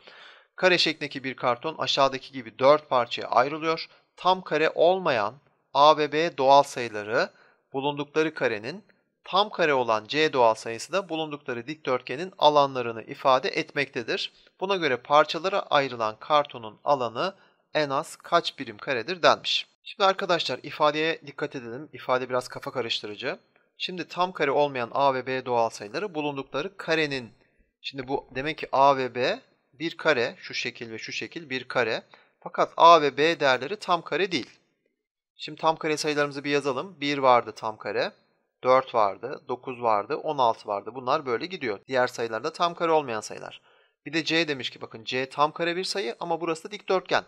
A: Kare şeklindeki bir karton aşağıdaki gibi 4 parçaya ayrılıyor. Tam kare olmayan A ve B doğal sayıları bulundukları karenin tam kare olan C doğal sayısı da bulundukları dikdörtgenin alanlarını ifade etmektedir. Buna göre parçalara ayrılan kartonun alanı en az kaç birim karedir denmiş. Şimdi arkadaşlar ifadeye dikkat edelim. İfade biraz kafa karıştırıcı. Şimdi tam kare olmayan A ve B doğal sayıları bulundukları karenin şimdi bu demek ki A ve B bir kare şu şekil ve şu şekil bir kare. Fakat A ve B değerleri tam kare değil. Şimdi tam kare sayılarımızı bir yazalım. 1 vardı tam kare. 4 vardı, 9 vardı, 16 vardı. Bunlar böyle gidiyor. Diğer sayılar da tam kare olmayan sayılar. Bir de C demiş ki bakın C tam kare bir sayı ama burası da dikdörtgen.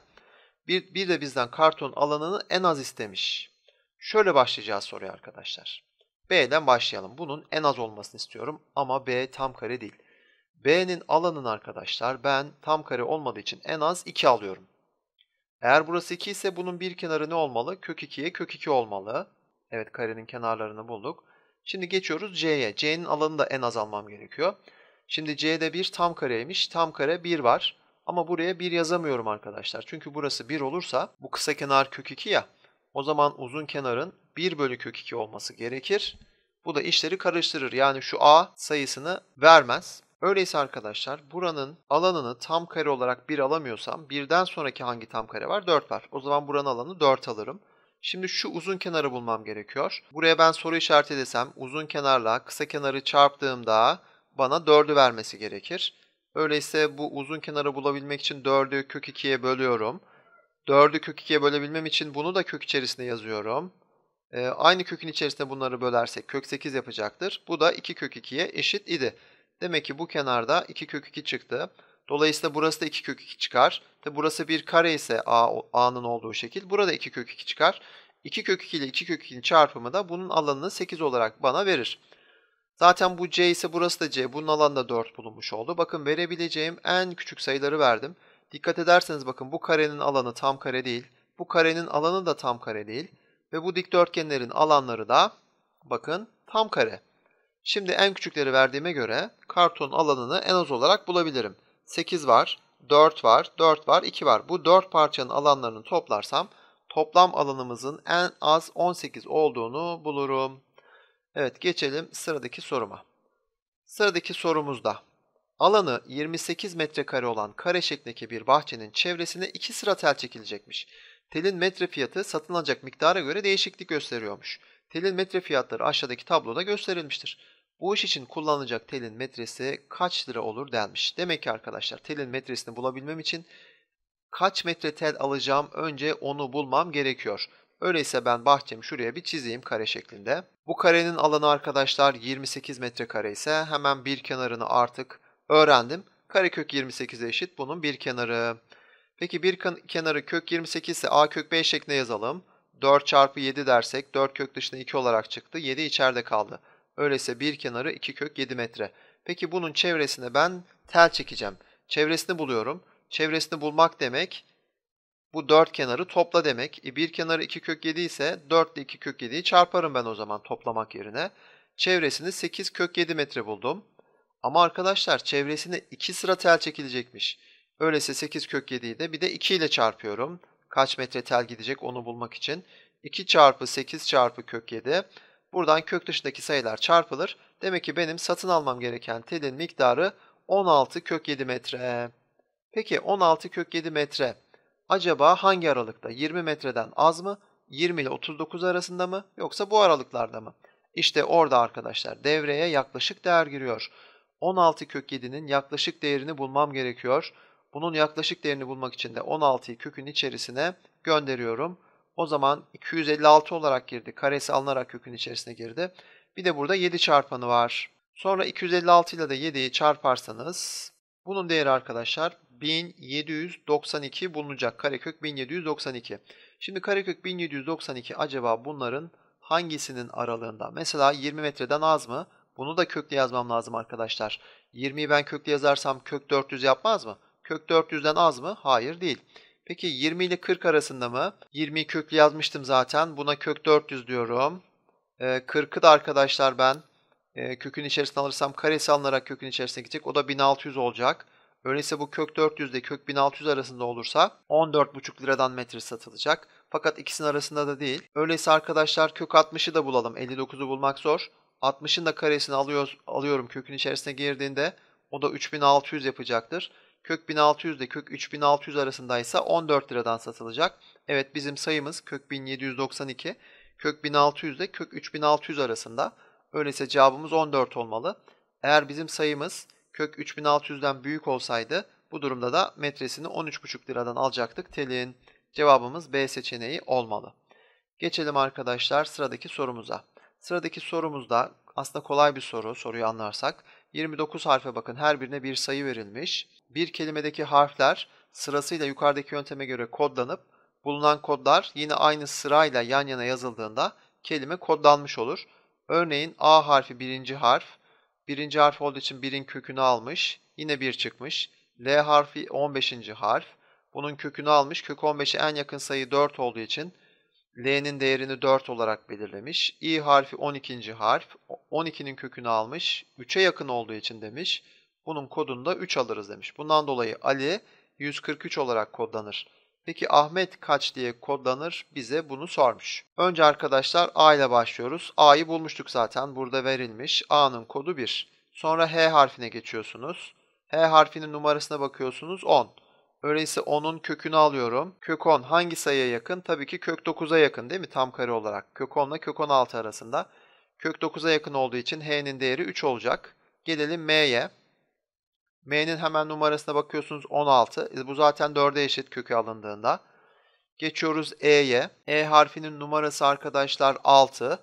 A: Bir, bir de bizden karton alanını en az istemiş. Şöyle başlayacağız soruyu arkadaşlar. B'den başlayalım. Bunun en az olmasını istiyorum ama B tam kare değil. B'nin alanını arkadaşlar ben tam kare olmadığı için en az 2 alıyorum. Eğer burası 2 ise bunun bir kenarı ne olmalı? Kök 2'ye kök 2 olmalı. Evet karenin kenarlarını bulduk. Şimdi geçiyoruz C'ye. C'nin alanını da en az almam gerekiyor. Şimdi C'de bir tam kareymiş. Tam kare 1 var. Ama buraya 1 yazamıyorum arkadaşlar. Çünkü burası 1 olursa bu kısa kenar kök 2 ya. O zaman uzun kenarın 1 bölü kök 2 olması gerekir. Bu da işleri karıştırır. Yani şu A sayısını vermez. Öyleyse arkadaşlar buranın alanını tam kare olarak 1 alamıyorsam birden sonraki hangi tam kare var? 4 var. O zaman buranın alanı 4 alırım. Şimdi şu uzun kenarı bulmam gerekiyor. Buraya ben soru işareti desem uzun kenarla kısa kenarı çarptığımda bana 4'ü vermesi gerekir. Öyleyse bu uzun kenarı bulabilmek için 4'ü kök 2'ye bölüyorum. 4'ü kök 2'ye bölebilmem için bunu da kök içerisine yazıyorum. Ee, aynı kökün içerisinde bunları bölersek kök 8 yapacaktır. Bu da 2 kök 2'ye eşit idi. Demek ki bu kenarda 2 kök 2 çıktı. Dolayısıyla burası da 2 kök 2 çıkar. Ve burası bir kare ise A, A'nın olduğu şekil. Burada 2 kök 2 çıkar. 2 kök 2 ile 2 kök 2'nin çarpımı da bunun alanını 8 olarak bana verir. Zaten bu c ise burası da c. Bunun alanı da 4 bulunmuş oldu. Bakın verebileceğim en küçük sayıları verdim. Dikkat ederseniz bakın bu karenin alanı tam kare değil. Bu karenin alanı da tam kare değil. Ve bu dikdörtgenlerin alanları da bakın tam kare. Şimdi en küçükleri verdiğime göre kartonun alanını en az olarak bulabilirim. 8 var, 4 var, 4 var, 2 var. Bu 4 parçanın alanlarını toplarsam toplam alanımızın en az 18 olduğunu bulurum. Evet geçelim sıradaki soruma. Sıradaki sorumuzda alanı 28 metrekare olan kare şeklindeki bir bahçenin çevresine iki sıra tel çekilecekmiş. Telin metre fiyatı satın alacak miktara göre değişiklik gösteriyormuş. Telin metre fiyatları aşağıdaki tabloda gösterilmiştir. Bu iş için kullanılacak telin metresi kaç lira olur denmiş. Demek ki arkadaşlar telin metresini bulabilmem için kaç metre tel alacağım önce onu bulmam gerekiyor. Öyleyse ben bahçemi şuraya bir çizeyim kare şeklinde. Bu karenin alanı arkadaşlar 28 metrekare ise hemen bir kenarını artık öğrendim. Karekök 28'e eşit bunun bir kenarı. Peki bir kenarı kök 28 ise a kök 5 şeklinde yazalım. 4 çarpı 7 dersek 4 kök dışında 2 olarak çıktı. 7 içeride kaldı. Öyleyse bir kenarı 2 kök 7 metre. Peki bunun çevresine ben tel çekeceğim. Çevresini buluyorum çevresini bulmak demek. Bu dört kenarı topla demek. E bir kenarı 2 kök 7 ise 4 ile 2 kök 7'yi çarparım ben o zaman toplamak yerine. Çevresini 8 kök 7 metre buldum. Ama arkadaşlar çevresine 2 sıra tel çekilecekmiş. Öyleyse 8 kök 7'yi de bir de 2 ile çarpıyorum. Kaç metre tel gidecek onu bulmak için. 2 çarpı 8 çarpı kök 7. Buradan kök dışındaki sayılar çarpılır. Demek ki benim satın almam gereken telin miktarı 16 kök 7 metre. Peki 16 kök 7 metre acaba hangi aralıkta? 20 metreden az mı? 20 ile 39 arasında mı? Yoksa bu aralıklarda mı? İşte orada arkadaşlar devreye yaklaşık değer giriyor. 16 kök 7'nin yaklaşık değerini bulmam gerekiyor. Bunun yaklaşık değerini bulmak için de 16'yı kökün içerisine gönderiyorum. O zaman 256 olarak girdi. Karesi alınarak kökün içerisine girdi. Bir de burada 7 çarpanı var. Sonra 256 ile de 7'yi çarparsanız bunun değeri arkadaşlar 1792 bulunacak. Karekök 1792. Şimdi karekök 1792 acaba bunların hangisinin aralığında? Mesela 20 metreden az mı? Bunu da köklü yazmam lazım arkadaşlar. 20'yi ben köklü yazarsam kök 400 yapmaz mı? Kök 400'den az mı? Hayır değil. Peki 20 ile 40 arasında mı? 20'yi köklü yazmıştım zaten. Buna kök 400 diyorum. E, ee, 40'ı da arkadaşlar ben e, kökün içerisine alırsam karesi alınarak kökün içerisine gidecek. O da 1600 olacak. Öyleyse bu kök 400 ile kök 1600 arasında olursa 14,5 liradan metre satılacak. Fakat ikisinin arasında da değil. Öyleyse arkadaşlar kök 60'ı da bulalım. 59'u bulmak zor. 60'ın da karesini alıyoruz, alıyorum kökün içerisine girdiğinde o da 3600 yapacaktır. Kök 1600 ile kök 3600 arasındaysa 14 liradan satılacak. Evet bizim sayımız kök 1792, kök 1600 ile kök 3600 arasında. Öyleyse cevabımız 14 olmalı. Eğer bizim sayımız kök 3600'den büyük olsaydı bu durumda da metresini 13,5 liradan alacaktık telin. Cevabımız B seçeneği olmalı. Geçelim arkadaşlar sıradaki sorumuza. Sıradaki sorumuzda aslında kolay bir soru soruyu anlarsak. 29 harfe bakın her birine bir sayı verilmiş. Bir kelimedeki harfler sırasıyla yukarıdaki yönteme göre kodlanıp bulunan kodlar yine aynı sırayla yan yana yazıldığında kelime kodlanmış olur. Örneğin A harfi birinci harf, Birinci harf olduğu için birin kökünü almış. Yine bir çıkmış. L harfi 15. harf. Bunun kökünü almış. Kök 15'e en yakın sayı 4 olduğu için L'nin değerini 4 olarak belirlemiş. İ harfi 12. harf. 12'nin kökünü almış. 3'e yakın olduğu için demiş. Bunun kodunu da 3 alırız demiş. Bundan dolayı Ali 143 olarak kodlanır. Peki Ahmet kaç diye kodlanır bize bunu sormuş. Önce arkadaşlar A ile başlıyoruz. A'yı bulmuştuk zaten burada verilmiş. A'nın kodu 1. Sonra H harfine geçiyorsunuz. H harfinin numarasına bakıyorsunuz 10. Öyleyse 10'un kökünü alıyorum. Kök 10 hangi sayıya yakın? Tabii ki kök 9'a yakın değil mi tam kare olarak? Kök 10 ile kök 16 arasında. Kök 9'a yakın olduğu için H'nin değeri 3 olacak. Gelelim M'ye. M'nin hemen numarasına bakıyorsunuz 16. E bu zaten 4'e eşit kökü alındığında. Geçiyoruz E'ye. E harfinin numarası arkadaşlar 6.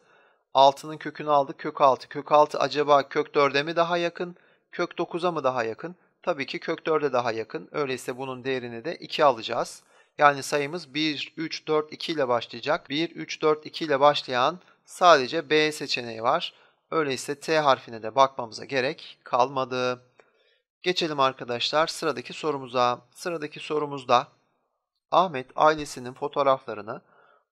A: 6'nın kökünü aldık kök 6. Kök 6 acaba kök 4'e mi daha yakın? Kök 9'a mı daha yakın? Tabii ki kök 4'e daha yakın. Öyleyse bunun değerini de 2 alacağız. Yani sayımız 1, 3, 4, 2 ile başlayacak. 1, 3, 4, 2 ile başlayan sadece B seçeneği var. Öyleyse T harfine de bakmamıza gerek kalmadı. Geçelim arkadaşlar sıradaki sorumuza. Sıradaki sorumuzda Ahmet ailesinin fotoğraflarını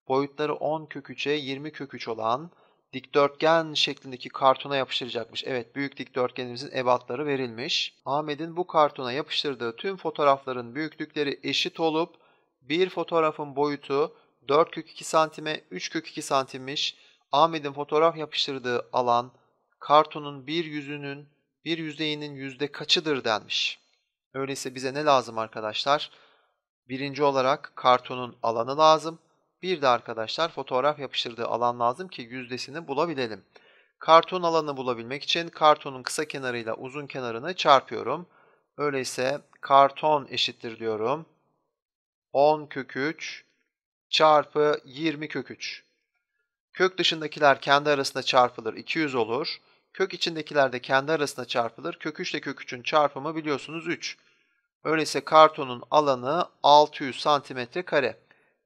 A: boyutları 10 kök 3'e 20 kök 3 olan dikdörtgen şeklindeki kartona yapıştıracakmış. Evet büyük dikdörtgenimizin ebatları verilmiş. Ahmet'in bu kartona yapıştırdığı tüm fotoğrafların büyüklükleri eşit olup bir fotoğrafın boyutu 4 kök 2 santime 3 kök 2 santimmiş. Ahmet'in fotoğraf yapıştırdığı alan kartonun bir yüzünün bir yüzdeyinin yüzde kaçıdır denmiş. Öyleyse bize ne lazım arkadaşlar? Birinci olarak kartonun alanı lazım. Bir de arkadaşlar fotoğraf yapıştırdığı alan lazım ki yüzdesini bulabilelim. Karton alanı bulabilmek için kartonun kısa kenarıyla uzun kenarını çarpıyorum. Öyleyse karton eşittir diyorum. 10 kök 3 çarpı 20 kök 3. Kök dışındakiler kendi arasında çarpılır 200 olur. Kök içindekiler de kendi arasına çarpılır. Kök üçle kök üçün çarpımı biliyorsunuz 3. Öyleyse kartonun alanı 600 santimetre kare.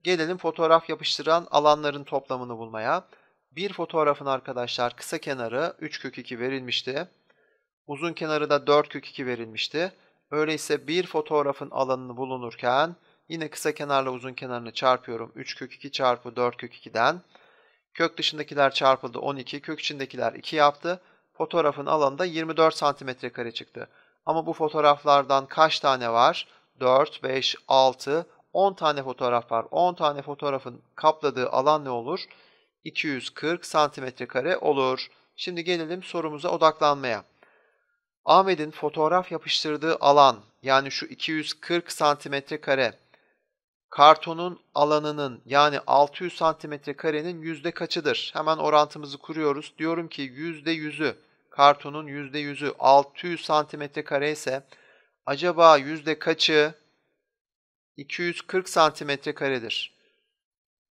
A: Gelelim fotoğraf yapıştıran alanların toplamını bulmaya. Bir fotoğrafın arkadaşlar kısa kenarı 3 kök 2 verilmişti. Uzun kenarı da 4 kök 2 verilmişti. Öyleyse bir fotoğrafın alanını bulunurken yine kısa kenarla uzun kenarını çarpıyorum. 3 kök 2 çarpı 4 kök 2'den. Kök dışındakiler çarpıldı 12, kök içindekiler 2 yaptı fotoğrafın alanında 24 santimetre kare çıktı. Ama bu fotoğraflardan kaç tane var? 4, 5, 6, 10 tane fotoğraf var. 10 tane fotoğrafın kapladığı alan ne olur? 240 santimetre kare olur. Şimdi gelelim sorumuza odaklanmaya. Ahmet'in fotoğraf yapıştırdığı alan yani şu 240 santimetre kare kartonun alanının yani 600 santimetre karenin yüzde kaçıdır? Hemen orantımızı kuruyoruz. Diyorum ki yüzde yüzü kartonun yüzde yüzü 600 santimetre kare ise acaba yüzde kaçı 240 santimetre karedir?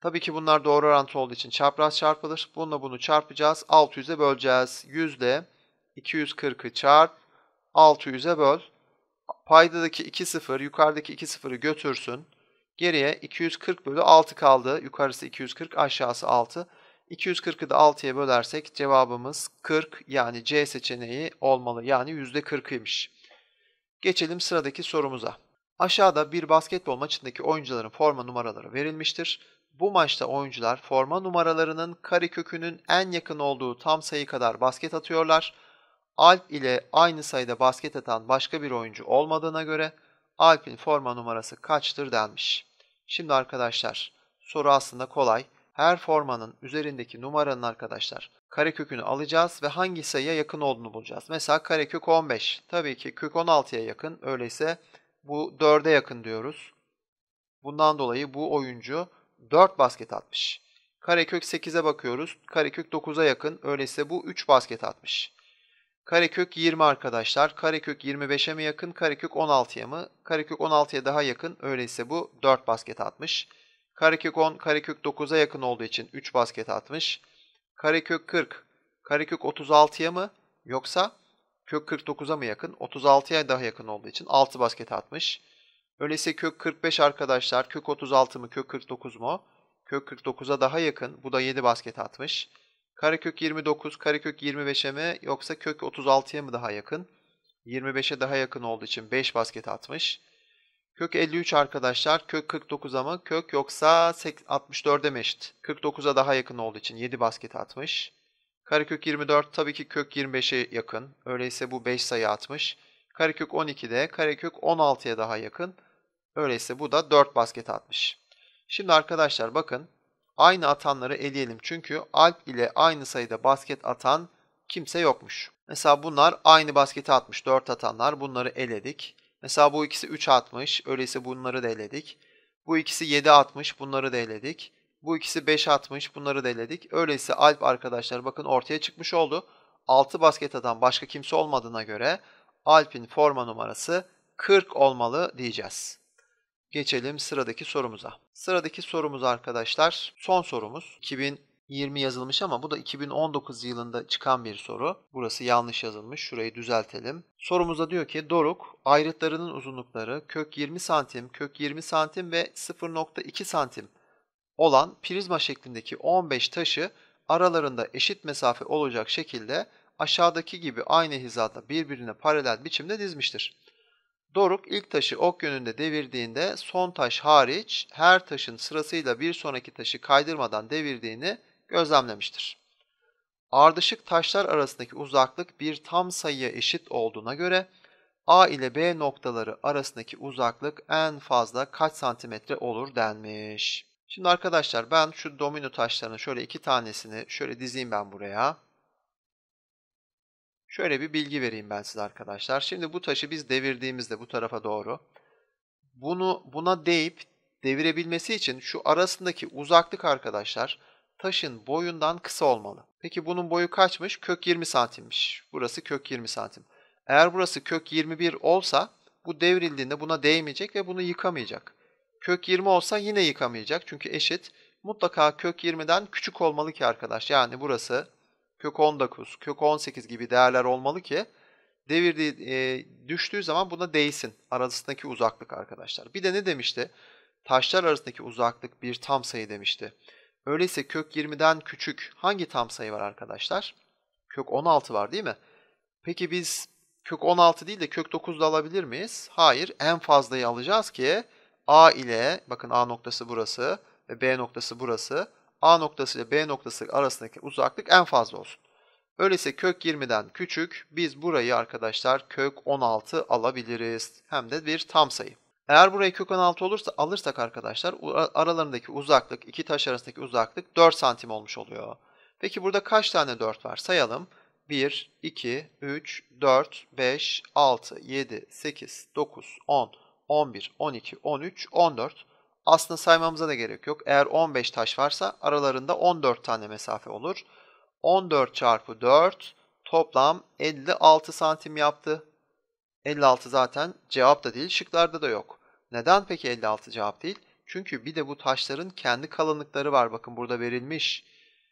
A: Tabii ki bunlar doğru orantı olduğu için çapraz çarpılır. Bununla bunu çarpacağız. 600'e böleceğiz. Yüzde 240'ı çarp 600'e böl. Paydadaki 2 sıfır yukarıdaki 2 sıfırı götürsün. Geriye 240 bölü 6 kaldı. Yukarısı 240, aşağısı 6. 240'ı da 6'ya bölersek cevabımız 40 yani C seçeneği olmalı. Yani %40'ıymış. Geçelim sıradaki sorumuza. Aşağıda bir basketbol maçındaki oyuncuların forma numaraları verilmiştir. Bu maçta oyuncular forma numaralarının kare kökünün en yakın olduğu tam sayı kadar basket atıyorlar. Alp ile aynı sayıda basket atan başka bir oyuncu olmadığına göre Alp'in forma numarası kaçtır denmiş. Şimdi arkadaşlar soru aslında kolay. Her formanın üzerindeki numaranın arkadaşlar karekökünü alacağız ve hangi sayıya yakın olduğunu bulacağız. Mesela karekök 15. Tabii ki kök 16'ya yakın. Öyleyse bu 4'e yakın diyoruz. Bundan dolayı bu oyuncu 4 basket atmış. Karekök 8'e bakıyoruz. Karekök 9'a yakın. Öyleyse bu 3 basket atmış. Karekök 20 arkadaşlar. Karekök 25'e mi yakın? Karekök 16'ya mı? Karekök 16'ya daha yakın. Öyleyse bu 4 basket atmış. Karekök 10, karekök 9'a yakın olduğu için 3 basket atmış. Karekök 40, karekök 36'ya mı? Yoksa kök 49'a mı yakın? 36'ya daha yakın olduğu için 6 basket atmış. Öyleyse kök 45 arkadaşlar. Kök 36 mı? Kök 49 mu? Kök 49'a daha yakın. Bu da 7 basket atmış. Karekök 29, karekök 25'e mi yoksa kök 36'ya mı daha yakın? 25'e daha yakın olduğu için 5 basket atmış. Kök 53 arkadaşlar. Kök 49 ama Kök yoksa 64'e mi eşit? 49'a daha yakın olduğu için 7 basket atmış. Karekök 24 tabii ki kök 25'e yakın. Öyleyse bu 5 sayı atmış. Karekök 12 de, karekök 16'ya daha yakın. Öyleyse bu da 4 basket atmış. Şimdi arkadaşlar bakın aynı atanları eleyelim. Çünkü Alp ile aynı sayıda basket atan kimse yokmuş. Mesela bunlar aynı basketi atmış 4 atanlar bunları eledik. Mesela bu ikisi 3 atmış öyleyse bunları da eledik. Bu ikisi 7 atmış bunları da eledik. Bu ikisi 5 atmış bunları da eledik. Öyleyse Alp arkadaşlar bakın ortaya çıkmış oldu. 6 basket atan başka kimse olmadığına göre Alp'in forma numarası 40 olmalı diyeceğiz. Geçelim sıradaki sorumuza. Sıradaki sorumuz arkadaşlar son sorumuz. 2020 yazılmış ama bu da 2019 yılında çıkan bir soru. Burası yanlış yazılmış. Şurayı düzeltelim. Sorumuzda diyor ki Doruk ayrıtlarının uzunlukları kök 20 santim, kök 20 santim ve 0.2 santim olan prizma şeklindeki 15 taşı aralarında eşit mesafe olacak şekilde aşağıdaki gibi aynı hizada birbirine paralel biçimde dizmiştir. Doruk ilk taşı ok yönünde devirdiğinde son taş hariç her taşın sırasıyla bir sonraki taşı kaydırmadan devirdiğini gözlemlemiştir. Ardışık taşlar arasındaki uzaklık bir tam sayıya eşit olduğuna göre A ile B noktaları arasındaki uzaklık en fazla kaç santimetre olur denmiş. Şimdi arkadaşlar ben şu domino taşlarının şöyle iki tanesini şöyle dizeyim ben buraya. Şöyle bir bilgi vereyim ben size arkadaşlar. Şimdi bu taşı biz devirdiğimizde bu tarafa doğru bunu buna değip devirebilmesi için şu arasındaki uzaklık arkadaşlar taşın boyundan kısa olmalı. Peki bunun boyu kaçmış? Kök 20 santimmiş. Burası kök 20 santim. Eğer burası kök 21 olsa bu devrildiğinde buna değmeyecek ve bunu yıkamayacak. Kök 20 olsa yine yıkamayacak çünkü eşit. Mutlaka kök 20'den küçük olmalı ki arkadaş. Yani burası kök 19, kök 18 gibi değerler olmalı ki devirdiği e, düştüğü zaman buna değsin arasındaki uzaklık arkadaşlar. Bir de ne demişti? Taşlar arasındaki uzaklık bir tam sayı demişti. Öyleyse kök 20'den küçük hangi tam sayı var arkadaşlar? Kök 16 var değil mi? Peki biz kök 16 değil de kök 9 da alabilir miyiz? Hayır. En fazlayı alacağız ki A ile bakın A noktası burası ve B noktası burası. A noktası ile B noktası arasındaki uzaklık en fazla olsun. Öyleyse kök 20'den küçük biz burayı arkadaşlar kök 16 alabiliriz. Hem de bir tam sayı. Eğer burayı kök 16 olursa alırsak arkadaşlar aralarındaki uzaklık iki taş arasındaki uzaklık 4 santim olmuş oluyor. Peki burada kaç tane 4 var sayalım. 1, 2, 3, 4, 5, 6, 7, 8, 9, 10, 11, 12, 13, 14. Aslında saymamıza da gerek yok. Eğer 15 taş varsa aralarında 14 tane mesafe olur. 14 çarpı 4 toplam 56 santim yaptı. 56 zaten cevap da değil, şıklarda da yok. Neden peki 56 cevap değil? Çünkü bir de bu taşların kendi kalınlıkları var. Bakın burada verilmiş.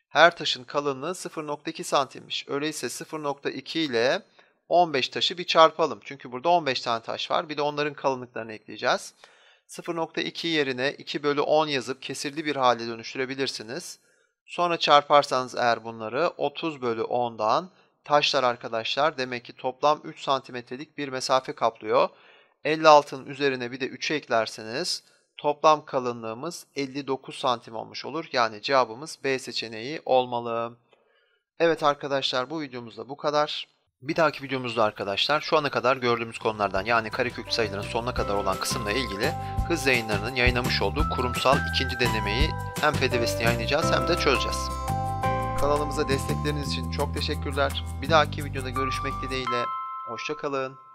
A: Her taşın kalınlığı 0.2 santimmiş. Öyleyse 0.2 ile 15 taşı bir çarpalım. Çünkü burada 15 tane taş var. Bir de onların kalınlıklarını ekleyeceğiz. 0.2 yerine 2 bölü 10 yazıp kesirli bir hale dönüştürebilirsiniz. Sonra çarparsanız eğer bunları 30 bölü 10'dan taşlar arkadaşlar demek ki toplam 3 santimetrelik bir mesafe kaplıyor. 56'nın üzerine bir de 3'ü eklerseniz toplam kalınlığımız 59 santim olmuş olur. Yani cevabımız B seçeneği olmalı. Evet arkadaşlar bu videomuzda bu kadar. Bir dahaki videomuzda arkadaşlar şu ana kadar gördüğümüz konulardan yani karekök sayıların sonuna kadar olan kısımla ilgili hız yayınlarının yayınlamış olduğu kurumsal ikinci denemeyi hem PDV'sini yayınlayacağız hem de çözeceğiz. Kanalımıza destekleriniz için çok teşekkürler. Bir dahaki videoda görüşmek dileğiyle. Hoşçakalın.